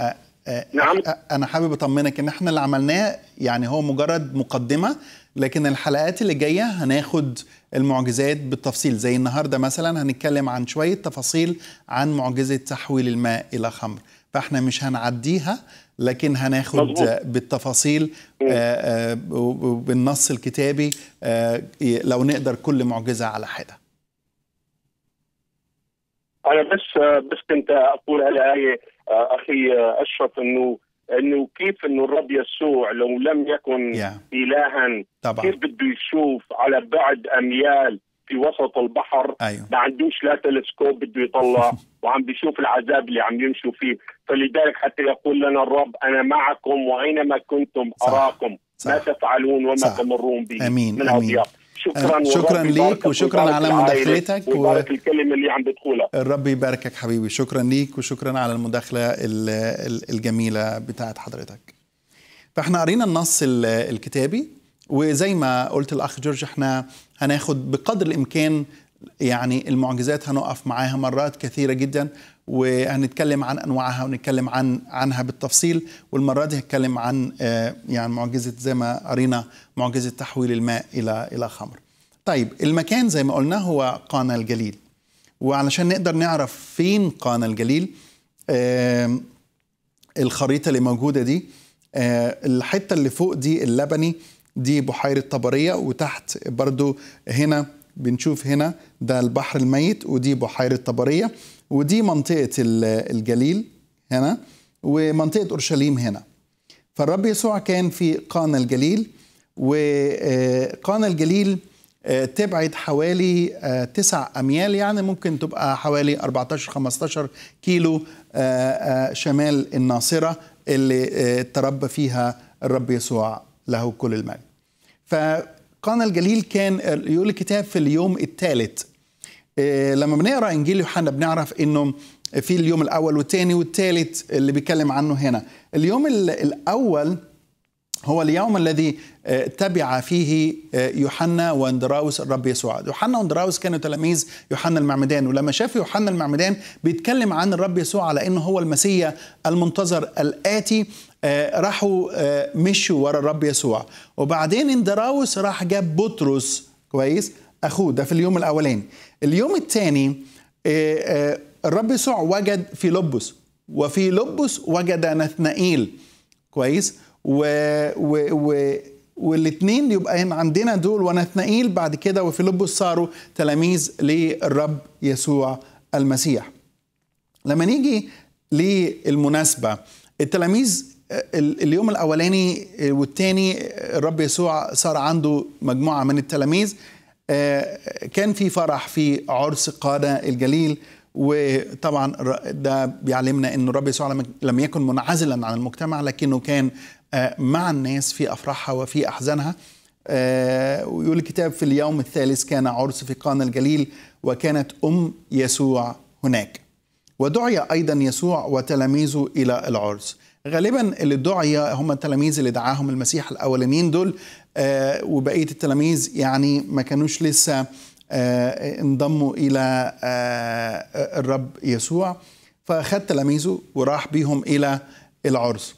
نعم انا حابب اطمنك ان احنا اللي عملناه يعني هو مجرد مقدمه لكن الحلقات اللي جايه هناخد المعجزات بالتفصيل زي النهارده مثلا هنتكلم عن شويه تفاصيل عن معجزه تحويل الماء الى خمر فاحنا مش هنعديها لكن هناخد بالتفاصيل آه، آه، وبالنص الكتابي آه، لو نقدر كل معجزه على حده. انا بس بس كنت اقول آية اخي اشرف انه انه كيف انه الرب يسوع لو لم يكن yeah. الها طبعا. كيف بده يشوف على بعد اميال في وسط البحر أيوه. ما عندوش لا تلسكوب بده يطلع وعم بيشوف العذاب اللي عم يمشوا فيه فلذلك حتى يقول لنا الرب أنا معكم وأينما كنتم صح. أراكم صح. ما تفعلون وما صح. تمرون به أمين. من أمين. شكرا آه، شكرا ليك وشكرا على مداخلتك وبارك و... الكلمه اللي عم بتقولها الرب يباركك حبيبي شكرا ليك وشكرا على المداخله الجميله بتاعت حضرتك فاحنا قرينا النص الكتابي وزي ما قلت الاخ جورج احنا هناخد بقدر الامكان يعني المعجزات هنقف معاها مرات كثيره جدا وهنتكلم عن انواعها ونتكلم عن عنها بالتفصيل والمره دي هتكلم عن آه، يعني معجزه زي ما قرينا معجزه تحويل الماء الى الى خمر. طيب المكان زي ما قلنا هو قانا الجليل وعلشان نقدر نعرف فين قانا الجليل الخريطه اللي موجوده دي آه، الحته اللي فوق دي اللبني دي بحيرة طبرية وتحت برضو هنا بنشوف هنا ده البحر الميت ودي بحيرة طبرية ودي منطقة الجليل هنا ومنطقة أورشليم هنا فالرب يسوع كان في قانا الجليل وقانا آه، الجليل آه، تبعد حوالي آه، تسع أميال يعني ممكن تبقى حوالي 14-15 كيلو شمال الناصرة اللي تربى فيها الرب يسوع له كل المال فقانا الجليل كان يقول الكتاب في اليوم الثالث آه، لما بنقرا انجيل يوحنا بنعرف انه في اليوم الاول والثاني والثالث اللي بيتكلم عنه هنا اليوم الاول هو اليوم الذي آه، تبع فيه آه، يوحنا واندراوس الرب يسوع يوحنا واندراوس كانوا تلاميذ يوحنا المعمدان ولما شاف يوحنا المعمدان بيتكلم عن الرب يسوع على انه هو المسيا المنتظر الاتي آه، راحوا آه، مشوا ورا الرب يسوع وبعدين اندراوس راح جاب بطرس كويس اخوه ده في اليوم الاولاني اليوم الثاني آه، الرب يسوع وجد في لبس وفي لبس وجد نثنائيل كويس و, و, و والاثنين يبقى عندنا دول ونثنائيل بعد كده وفي لبس صاروا تلاميذ للرب يسوع المسيح لما نيجي للمناسبة التلاميذ اليوم الاولاني آه، والثاني آه، الرب يسوع صار عنده مجموعه من التلاميذ آه، كان في فرح في عرس قاده الجليل وطبعا ده بيعلمنا ان الرب يسوع لم يكن منعزلا عن المجتمع لكنه كان مع الناس في افراحها وفي احزانها ويقول الكتاب في اليوم الثالث كان عرس في قانا الجليل وكانت ام يسوع هناك ودعي ايضا يسوع وتلاميذه الى العرس غالبا اللي دعي هم التلاميذ اللي دعاهم المسيح الاولانيين دول آه، وبقيه التلاميذ يعني ما كانوش لسه آه، انضموا الى آه، الرب يسوع فخد تلاميذه وراح بيهم الى العرس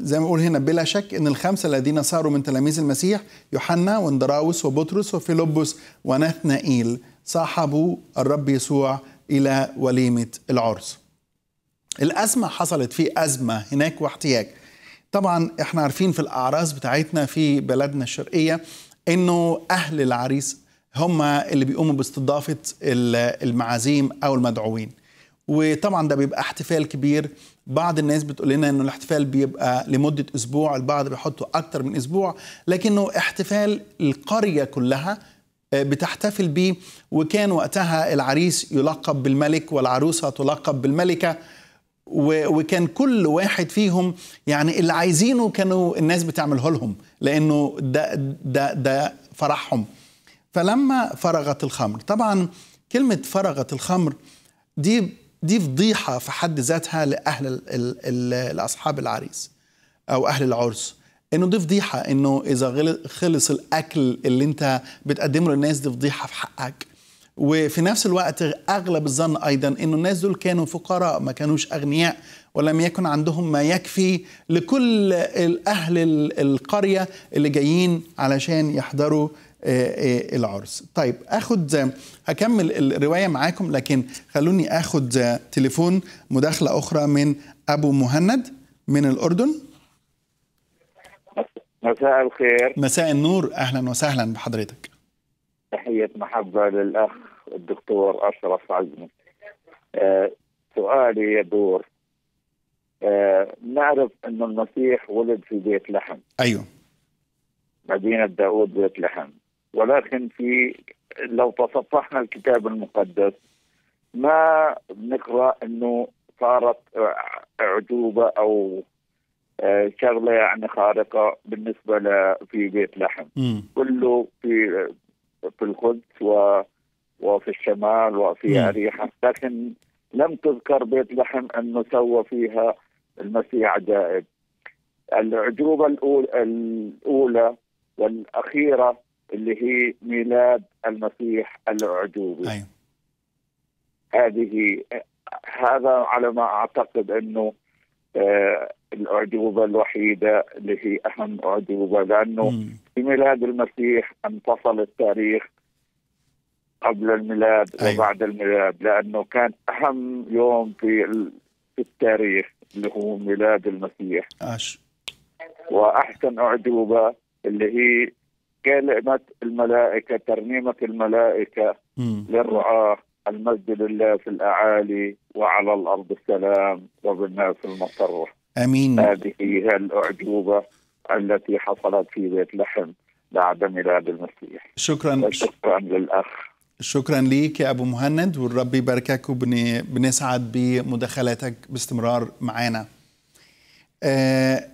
زي ما بقول هنا بلا شك ان الخمسه الذين صاروا من تلاميذ المسيح يوحنا واندراوس وبطرس وفيلبس وناثنائيل صاحبوا الرب يسوع الى وليمه العرس الأزمة حصلت في أزمة هناك واحتياج طبعا احنا عارفين في الأعراس بتاعتنا في بلدنا الشرقية انه أهل العريس هم اللي بيقوموا باستضافة المعازيم أو المدعوين وطبعا ده بيبقى احتفال كبير بعض الناس بتقول لنا انه الاحتفال بيبقى لمده اسبوع البعض بيحطه اكتر من اسبوع لكنه احتفال القريه كلها آه، بتحتفل بيه وكان وقتها العريس يلقب بالملك والعروسه تلقب بالملكه وكان كل واحد فيهم يعني اللي عايزينه كانوا الناس بتعمله لهم لانه ده ده ده فرحهم فلما فرغت الخمر طبعا كلمه فرغت الخمر دي دي فضيحه في حد ذاتها لاهل الـ الـ الـ الاصحاب العريس او اهل العرس انه دي فضيحه انه اذا خلص الاكل اللي انت بتقدمه للناس دي فضيحه في حقك وفي نفس الوقت اغلب الظن ايضا انه الناس دول كانوا فقراء ما كانوش اغنياء ولم يكن عندهم ما يكفي لكل الاهل القريه اللي جايين علشان يحضروا آه، آه، العرس طيب اخد هكمل الروايه معاكم لكن خلوني اخد تليفون مداخله اخرى من ابو مهند من الاردن مساء الخير مساء النور اهلا وسهلا بحضرتك تحية محبة للأخ الدكتور أشرف عزمي أه سؤالي يدور أه نعرف أن المسيح ولد في بيت لحم أيوه مدينة داود بيت لحم ولكن في لو تصفحنا الكتاب المقدس ما نقرأ أنه صارت عجوبة أو آه، شغله يعني خارقه بالنسبه في بيت لحم م. كله في في القدس و وفي الشمال وفي أريحة لكن لم تذكر بيت لحم أنه سوى فيها المسيح عجائب العجوبة الأولى والأخيرة اللي هي ميلاد المسيح العجوبي أيوة. هذه هذا على ما أعتقد أنه آه الأعجوبة الوحيدة اللي هي أهم أعجوبة لأنه م. بميلاد المسيح انفصل التاريخ قبل الميلاد أيوة. وبعد الميلاد لانه كان اهم يوم في في التاريخ اللي هو ميلاد المسيح أش. واحسن اعجوبه اللي هي كلمه الملائكه ترنيمه الملائكه للرعاه المجد لله في الاعالي وعلى الارض السلام وبالناس المسره امين هذه هي الاعجوبه التي حصلت في بيت لحم بعد ميلاد المسيح شكرا شكرا للاخ شكرا ليك يا ابو مهند والرب يباركك وبنسعد بمداخلاتك باستمرار معانا آه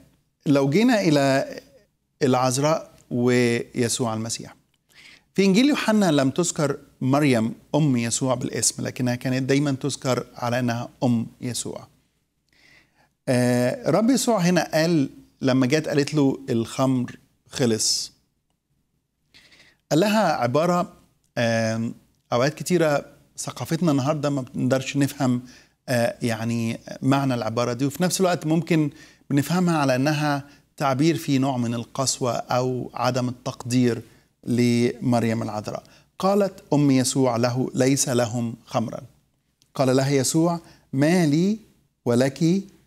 لو جينا الى العذراء ويسوع المسيح في انجيل يوحنا لم تذكر مريم ام يسوع بالاسم لكنها كانت دايما تذكر على انها ام يسوع آه رب يسوع هنا قال لما جت قالت له الخمر خلص قال لها عبارة أوقات كتيرة ثقافتنا النهاردة ما بنقدرش نفهم آه، يعني معنى العبارة دي وفي نفس الوقت ممكن بنفهمها على أنها تعبير في نوع من القسوة أو عدم التقدير لمريم العذراء قالت أم يسوع له ليس لهم خمرا قال لها يسوع ما لي ولك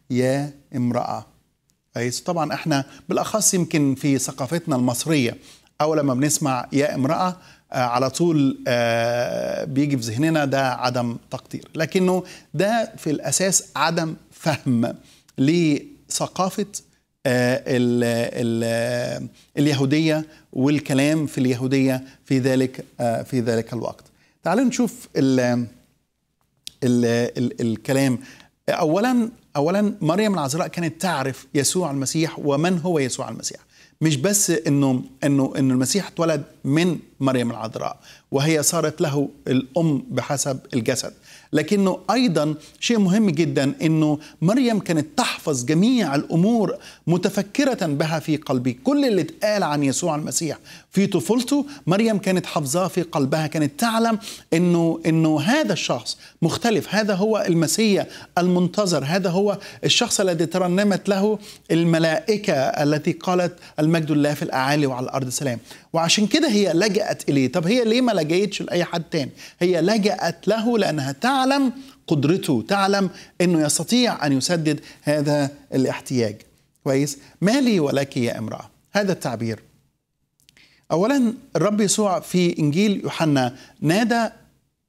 يا امرأة كويس طبعا احنا بالاخص يمكن في ثقافتنا المصريه اول لما بنسمع يا امراه آه، على طول آه، بيجي في ذهننا ده عدم تقدير لكنه ده في الاساس عدم فهم لثقافه آه، اليهوديه والكلام في اليهوديه في ذلك في ذلك الوقت تعالوا نشوف الـ الـ الـ الكلام اولا اولا مريم العذراء كانت تعرف يسوع المسيح ومن هو يسوع المسيح مش بس انه انه انه المسيح اتولد من مريم العذراء وهي صارت له الام بحسب الجسد لكنه أيضا شيء مهم جدا أنه مريم كانت تحفظ جميع الأمور متفكرة بها في قلبي كل اللي اتقال عن يسوع المسيح في طفولته مريم كانت حافظاه في قلبها كانت تعلم أنه, إنه هذا الشخص مختلف هذا هو المسيح المنتظر هذا هو الشخص الذي ترنمت له الملائكة التي قالت المجد الله في الأعالي وعلى الأرض سلام وعشان كده هي لجأت إليه طب هي ليه ما لجأتش لأي حد تاني هي لجأت له لأنها تعلم قدرته تعلم أنه يستطيع أن يسدد هذا الاحتياج كويس ما لي ولك يا امرأة هذا التعبير أولا الرب يسوع في إنجيل يوحنا نادى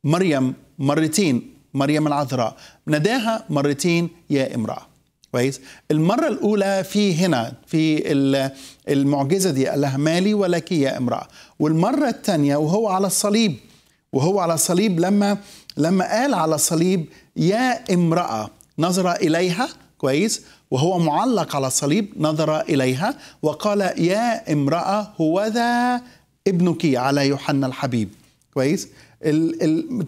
مريم مرتين مريم العذراء ناداها مرتين يا امرأة كويس المره الاولى في هنا في المعجزه دي قال لها مالي ولك يا امراه والمره الثانيه وهو على الصليب وهو على الصليب لما لما قال على الصليب يا امراه نظر اليها كويس وهو معلق على الصليب نظر اليها وقال يا امراه هوذا ابنك على يوحنا الحبيب كويس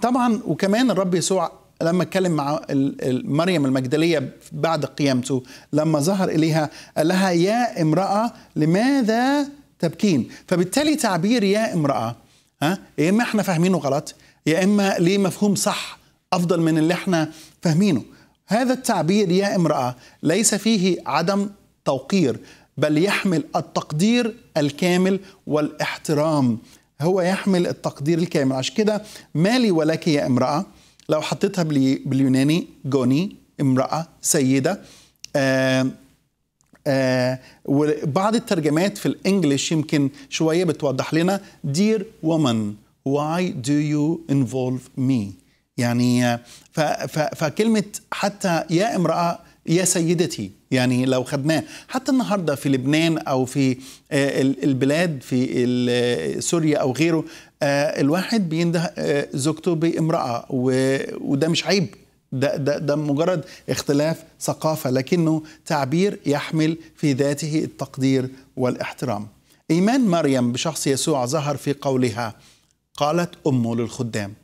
طبعا وكمان الرب يسوع لما اتكلم مع مريم المجدلية بعد قيامته لما ظهر إليها قال لها يا امرأة لماذا تبكين فبالتالي تعبير يا امرأة ها يا إما احنا فاهمينه غلط يا إما ليه مفهوم صح أفضل من اللي احنا فاهمينه هذا التعبير يا امرأة ليس فيه عدم توقير بل يحمل التقدير الكامل والاحترام هو يحمل التقدير الكامل عشان كده مالي ولك يا امرأة لو حطيتها باليوناني جوني امرأة سيدة آآ آآ وبعض الترجمات في الانجليش يمكن شويه بتوضح لنا دير woman why do you involve me يعني فكلمه حتى يا امراه يا سيدتي يعني لو خدناه حتى النهارده في لبنان او في آه، البلاد في سوريا او غيره آه، الواحد بينده آه، زوجته بامراه وده مش عيب ده ده ده مجرد اختلاف ثقافه لكنه تعبير يحمل في ذاته التقدير والاحترام. ايمان مريم بشخص يسوع ظهر في قولها قالت امه للخدام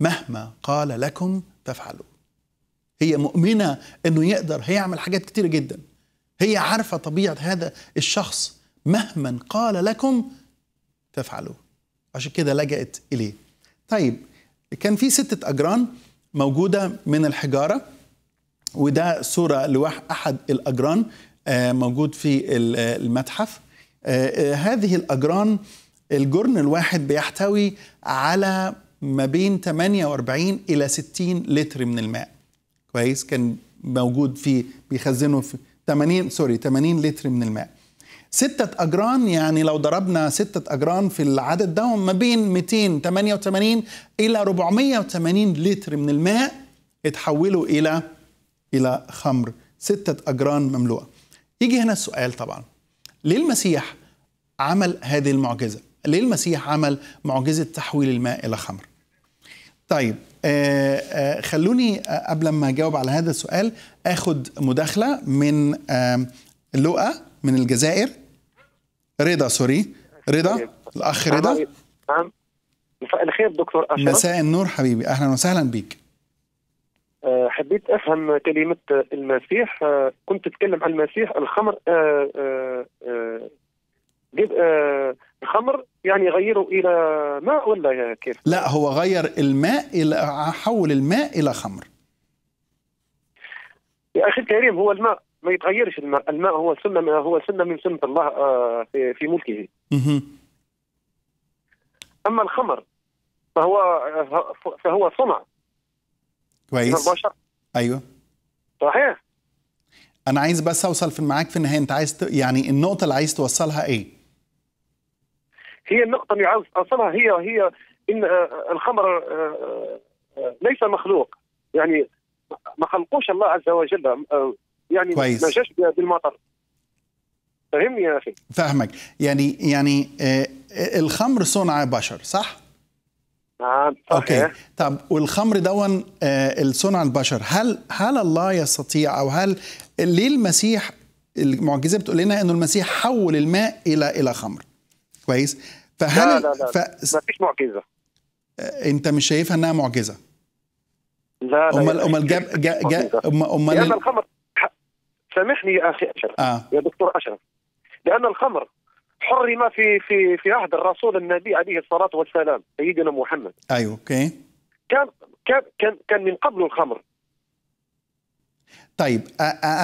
مهما قال لكم فافعلوا. هي مؤمنه انه يقدر هيعمل حاجات كتير جدا. هي عارفه طبيعه هذا الشخص مهما قال لكم تفعلوا عشان كده لجأت إليه طيب كان في ستة أجران موجودة من الحجارة وده صورة لواحد أحد الأجران آه، موجود في آه، المتحف آه، هذه الأجران الجرن الواحد بيحتوي على ما بين 48 إلى 60 لتر من الماء كويس كان موجود في بيخزنه في 80 سوري 80 لتر من الماء ستة أجران يعني لو ضربنا ستة أجران في العدد ده ما بين 288 إلى 480 لتر من الماء اتحولوا إلى إلى خمر ستة أجران مملوءة يجي هنا السؤال طبعا ليه المسيح عمل هذه المعجزة ليه المسيح عمل معجزة تحويل الماء إلى خمر طيب آآ آه، آآ آه، خلوني آه، قبل ما اجاوب على هذا السؤال اخد مداخله من لؤى من الجزائر رضا سوري رضا الاخ رضا نعم مساء الخير دكتور اشرف مساء النور حبيبي اهلا وسهلا بك أه، حبيت افهم كلمه المسيح أه، كنت تتكلم عن المسيح الخمر أه، الخمر يعني غيره الى ماء ولا كيف؟ لا هو غير الماء الى حول الماء الى خمر. يا اخي الكريم هو الماء ما يتغيرش الماء الماء هو سنة ما هو سنة من سنة الله آه، في ملكه أما الخمر فهو فهو صنع كويس البشر أيوه صحيح أنا عايز بس أوصل في معاك في النهاية أنت عايز ت... يعني النقطة اللي عايز توصلها إيه؟ هي النقطة اللي عاوز أوصلها هي هي إن آه، الخمر آه، ليس مخلوق يعني ما خلقوش الله عز وجل يعني كويس. ما جاش بالمطر فهمني يا اخي فاهمك يعني يعني آه،, آه الخمر صنع بشر صح؟ نعم اوكي طب والخمر دون آه الصنع البشر هل هل الله يستطيع او هل ليه المسيح المعجزه بتقول لنا انه المسيح حول الماء الى الى خمر كويس فهل لا لا لا ف... مفيش معجزه آه، انت مش شايفها انها معجزه لا لا امال امال جاب جاب امال الخمر سامحني يا اخي اشرف آه. يا دكتور اشرف لان الخمر حرم في في في عهد الرسول النبي عليه الصلاه والسلام سيدنا محمد ايوه اوكي كان كان كان, كان من قبل الخمر طيب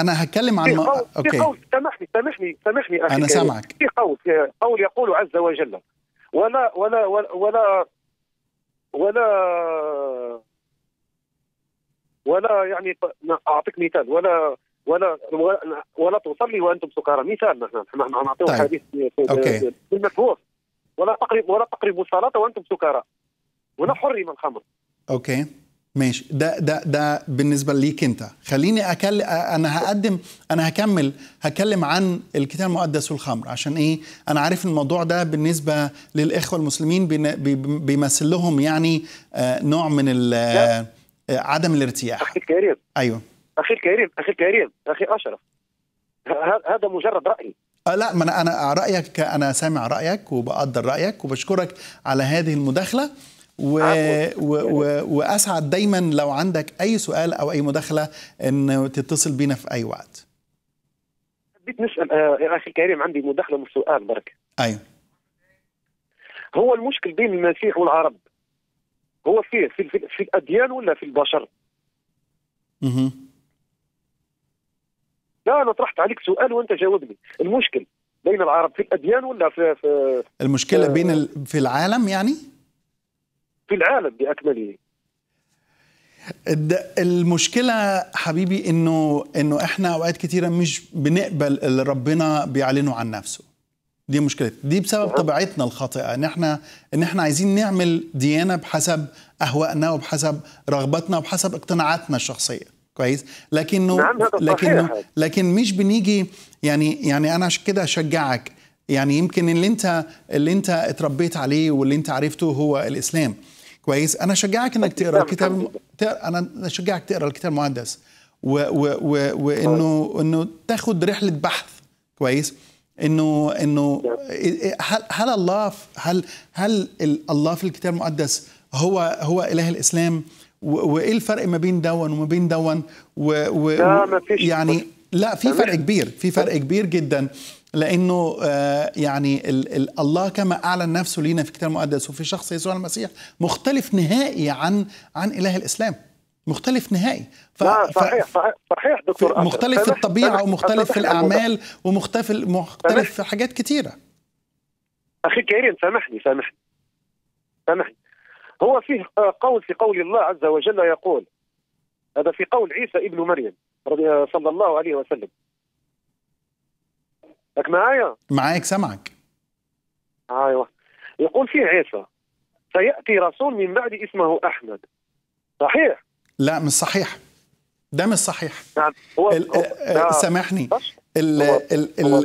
انا هتكلم عن في قول, أوكي. سامحني سامحني سامحني اخي انا سامعك في قول قول يقول عز وجل ولا ولا ولا ولا ولا, ولا يعني اعطيك مثال ولا ولا ولا توصل لي وانتم سكارى مثال نحن نحن نعطيو طيب. حديث بالمفهوم ولا تقرب ولا تقربوا الصلاه وانتم سكارى ولا حرم الخمر اوكي ماشي ده ده ده بالنسبه ليك انت خليني أكل انا هقدم انا هكمل هتكلم عن الكتاب المقدس والخمر عشان ايه انا عارف الموضوع ده بالنسبه للاخوه المسلمين بيمثل لهم يعني آه، نوع من آه، عدم الارتياح ايوه اخي الكريم اخي الكريم اخي اشرف هذا مجرد رايي آه، لا ما انا انا رايك انا سامع رايك وبقدر رايك وبشكرك على هذه المداخله و... و... و... واسعد دايما لو عندك اي سؤال او اي مداخله ان تتصل بينا في اي وقت حبيت نسال آه، يا اخي الكريم عندي مداخله مش سؤال برك ايوه هو المشكل بين المسيح والعرب هو فيه في, في, في الاديان ولا في البشر؟ اها لا انا طرحت عليك سؤال وانت جاوبني المشكل بين العرب في الاديان ولا في, في المشكله في آه، بين ال... في العالم يعني في العالم باكمله المشكلة حبيبي انه انه احنا اوقات كثيرة مش بنقبل اللي ربنا بيعلنه عن نفسه. دي مشكلة دي بسبب نعم. طبيعتنا الخاطئة ان احنا ان احنا عايزين نعمل ديانة بحسب اهوائنا وبحسب رغباتنا وبحسب اقتناعاتنا الشخصية. كويس لكنه نعم لكنه لكن مش بنيجي يعني يعني انا عشان كده اشجعك يعني يمكن اللي انت اللي انت اتربيت عليه واللي انت عرفته هو الاسلام كويس انا اشجعك انك تقرا الكتاب انا اشجعك تقرا الكتاب المقدس وانه انه تاخد رحله بحث كويس انه انه نعم. هل هل الله هل هل الله في الكتاب المقدس هو هو اله الاسلام وايه الفرق ما بين دون وما بين دون و... و... لا يعني لا في فرق كبير في فرق كبير جدا لانه آه، يعني الله كما اعلن نفسه لينا في الكتاب المقدس وفي شخص يسوع المسيح مختلف نهائي عن عن اله الاسلام مختلف نهائي ف... صحيح صحيح صحيح دكتور مختلف في الطبيعه ومختلف في الاعمال ومختلف مختلف في حاجات كثيره اخي كريم سامحني سامحني سامحني هو فيه قول في قول الله عز وجل يقول هذا في قول عيسى ابن مريم صلى الله عليه وسلم لك معايا؟ معاك سمعك ايوه يقول فيه عيسى سياتي رسول من بعد اسمه احمد صحيح؟ لا مش صحيح ده مش صحيح نعم هو آه، نعم. سامحني ال ال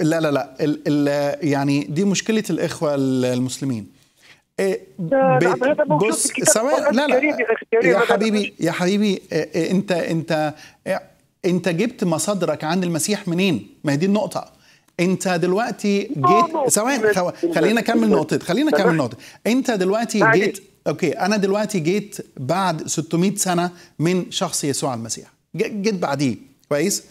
لا لا لا يعني دي مشكله الاخوه المسلمين بص إيه، سواء لا لا يا حبيبي يا إيه، حبيبي انت انت انت جبت مصادرك عن المسيح منين؟ ما هي دي النقطه انت دلوقتي آه، جيت سواء خلينا اكمل نقطه خلينا اكمل نقطه انت دلوقتي جيت اوكي انا دلوقتي جيت بعد 600 سنه من شخص يسوع المسيح جيت بعديه كويس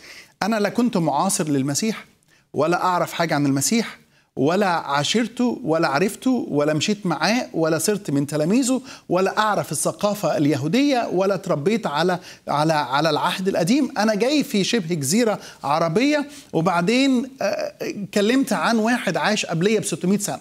انا لا كنت معاصر للمسيح ولا اعرف حاجه عن المسيح ولا عاشرته ولا عرفته ولا مشيت معاه ولا صرت من تلاميذه ولا اعرف الثقافه اليهوديه ولا تربيت على على على العهد القديم انا جاي في شبه جزيره عربيه وبعدين اتكلمت آه، عن واحد عاش قبليه ب 600 سنه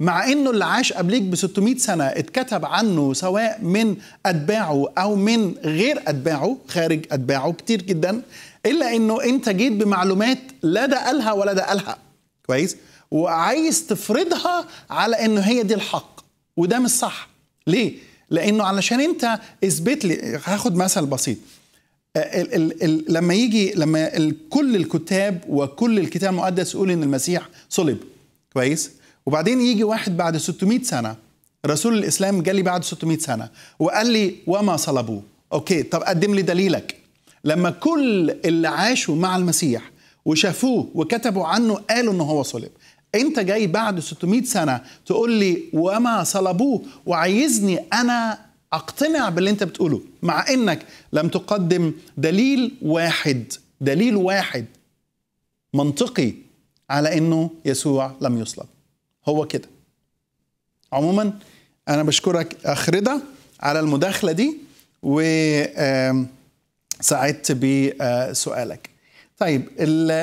مع انه اللي عاش قبليك ب 600 سنه اتكتب عنه سواء من اتباعه او من غير اتباعه خارج اتباعه كتير جدا الا انه انت جيت بمعلومات لا ده قالها ولا ده قالها كويس وعايز تفرضها على انه هي دي الحق وده مش صح ليه لانه علشان انت اثبت لي هاخد مثل بسيط آه، ال ال ال لما يجي لما ال كل الكتاب وكل الكتاب المقدس يقول ان المسيح صلب كويس وبعدين يجي واحد بعد 600 سنه رسول الاسلام جالي بعد 600 سنه وقال لي وما صلبوه اوكي طب قدم لي دليلك لما كل اللي عاشوا مع المسيح وشافوه وكتبوا عنه قالوا ان هو صلب انت جاي بعد 600 سنه تقول لي وما صلبوه وعايزني انا اقتنع باللي انت بتقوله مع انك لم تقدم دليل واحد دليل واحد منطقي على انه يسوع لم يصلب هو كده عموما انا بشكرك اخ رضا على المداخله دي سعدت بسؤالك طيب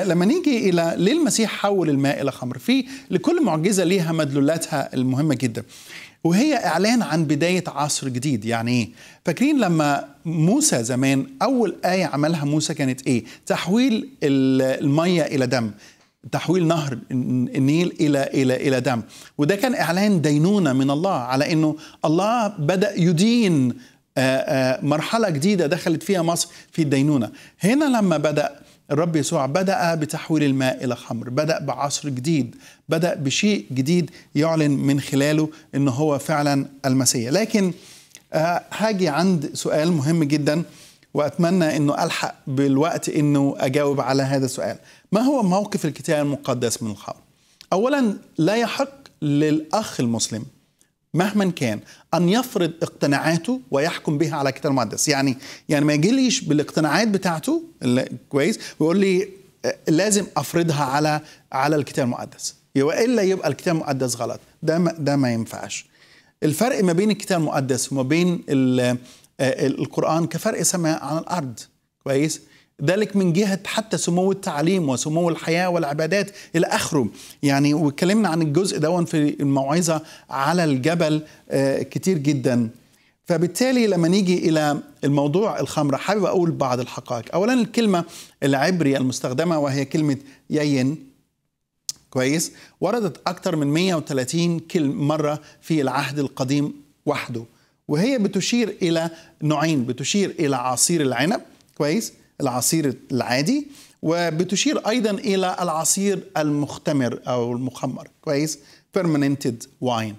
لما نيجي الى ليه المسيح حول الماء الى خمر في لكل معجزه ليها مدلولاتها المهمه جدا وهي اعلان عن بدايه عصر جديد يعني ايه فاكرين لما موسى زمان اول ايه عملها موسى كانت ايه تحويل الميه الى دم تحويل نهر النيل الى الى الى دم وده كان اعلان دينونه من الله على انه الله بدا يدين مرحله جديده دخلت فيها مصر في الدينونه هنا لما بدا الرب يسوع بدأ بتحويل الماء إلى خمر بدأ بعصر جديد بدأ بشيء جديد يعلن من خلاله أنه هو فعلا المسيح لكن آه، هاجي عند سؤال مهم جدا وأتمنى أنه ألحق بالوقت أنه أجاوب على هذا السؤال ما هو موقف الكتاب المقدس من الخمر؟ أولا لا يحق للأخ المسلم مهما كان ان يفرض اقتناعاته ويحكم بها على الكتاب المقدس يعني يعني ما يجيليش بالاقتناعات بتاعته كويس ويقول لي آه، لازم افرضها على على الكتاب المقدس والا يبقى الكتاب المقدس غلط ده ما ده ما ينفعش الفرق ما بين الكتاب المقدس وما بين آه، القران كفرق سماء عن الارض كويس ذلك من جهة حتى سمو التعليم وسمو الحياة والعبادات إلى آخره يعني وكلمنا عن الجزء دون في الموعظة على الجبل آه، كتير جدا فبالتالي لما نيجي إلى الموضوع الخمرة حابب أقول بعض الحقائق أولا الكلمة العبري المستخدمة وهي كلمة يين كويس وردت أكثر من 130 كلمة مرة في العهد القديم وحده وهي بتشير إلى نوعين بتشير إلى عصير العنب كويس العصير العادي وبتشير ايضا الى العصير المختمر او المخمر كويس فيرمنتد واين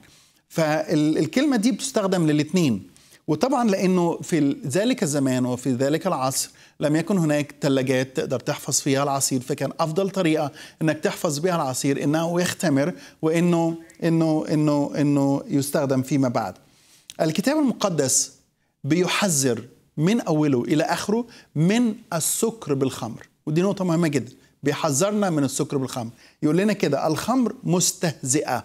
فالكلمه دي بتستخدم للاثنين وطبعا لانه في ذلك الزمان وفي ذلك العصر لم يكن هناك ثلاجات تقدر تحفظ فيها العصير فكان افضل طريقه انك تحفظ بها العصير انه يختمر وانه انه انه انه يستخدم فيما بعد الكتاب المقدس بيحذر من أوله إلى آخره من السكر بالخمر ودي نقطة مهمة جدا بيحذرنا من السكر بالخمر يقول لنا كده الخمر مستهزئة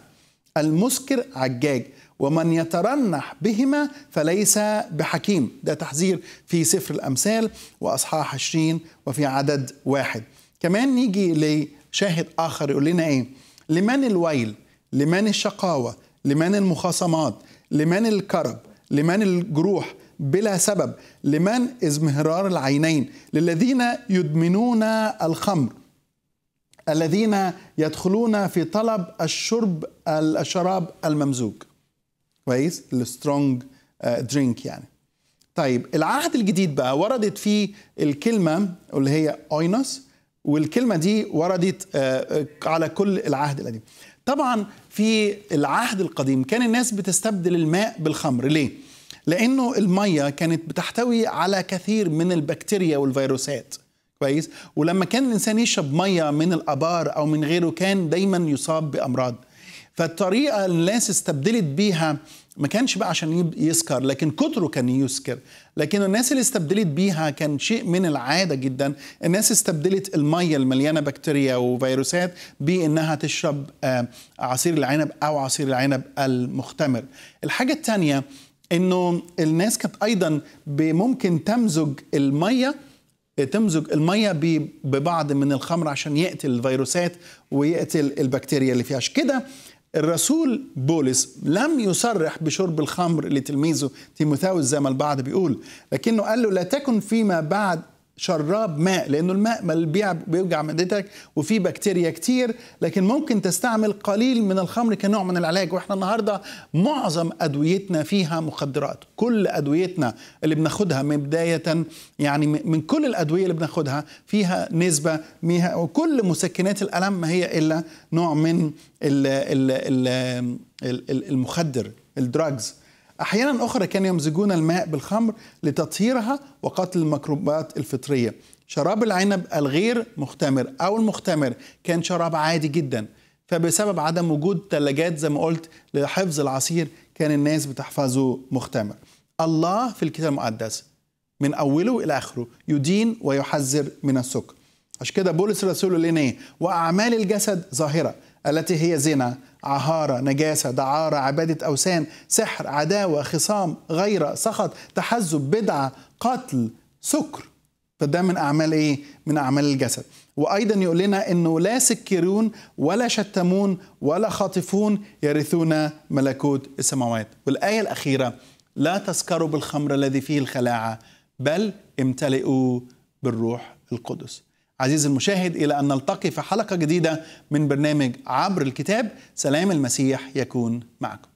المسكر عجاج ومن يترنح بهما فليس بحكيم ده تحذير في سفر الأمثال وأصحاح 20 وفي عدد واحد كمان نيجي لشاهد آخر يقول لنا إيه لمن الويل لمن الشقاوة لمن المخاصمات لمن الكرب لمن الجروح بلا سبب لمن ازمهرار العينين للذين يدمنون الخمر الذين يدخلون في طلب الشرب الشراب الممزوج كويس السترونج درينك آه، يعني طيب العهد الجديد بقى وردت فيه الكلمة اللي هي أوينوس والكلمة دي وردت آه، على كل العهد القديم طبعا في العهد القديم كان الناس بتستبدل الماء بالخمر ليه؟ لانه الميه كانت بتحتوي على كثير من البكتيريا والفيروسات كويس ولما كان الانسان يشرب ميه من الابار او من غيره كان دايما يصاب بامراض فالطريقه اللي الناس استبدلت بيها ما كانش بقى عشان يسكر لكن كتره كان يسكر لكن الناس اللي استبدلت بيها كان شيء من العاده جدا الناس استبدلت الميه المليانه بكتيريا وفيروسات بانها تشرب آه، عصير العنب او عصير العنب المختمر الحاجه الثانيه انه الناس كانت ايضا ممكن تمزج الميه تمزج الميه ببعض من الخمر عشان يقتل الفيروسات ويقتل البكتيريا اللي فيها عشان كده الرسول بولس لم يصرح بشرب الخمر لتلميذه تيموثاوس زي ما البعض بيقول لكنه قال له لا تكن فيما بعد شراب ماء لانه الماء ما بيوجع معدتك وفي بكتيريا كتير لكن ممكن تستعمل قليل من الخمر كنوع من العلاج واحنا النهارده معظم ادويتنا فيها مخدرات كل ادويتنا اللي بناخدها من بدايه يعني من كل الادويه اللي بناخدها فيها نسبه ميها وكل مسكنات الالم ما هي الا نوع من المخدر الدراجز أحيانا أخرى كانوا يمزجون الماء بالخمر لتطهيرها وقتل الميكروبات الفطرية شراب العنب الغير مختمر أو المختمر كان شراب عادي جدا فبسبب عدم وجود ثلاجات زي ما قلت لحفظ العصير كان الناس بتحفظه مختمر الله في الكتاب المقدس من أوله إلى آخره يدين ويحذر من السكر عشان كده بولس الرسول لنا إيه؟ وأعمال الجسد ظاهرة التي هي زنا عهارة نجاسة دعارة عبادة أوثان سحر عداوة خصام غيرة سخط تحزب بدعة قتل سكر فده من أعمال إيه؟ من أعمال الجسد وأيضا يقول لنا أنه لا سكرون ولا شتمون ولا خاطفون يرثون ملكوت السماوات والآية الأخيرة لا تسكروا بالخمر الذي فيه الخلاعة بل امتلئوا بالروح القدس عزيزي المشاهد إلى أن نلتقي في حلقة جديدة من برنامج عبر الكتاب سلام المسيح يكون معكم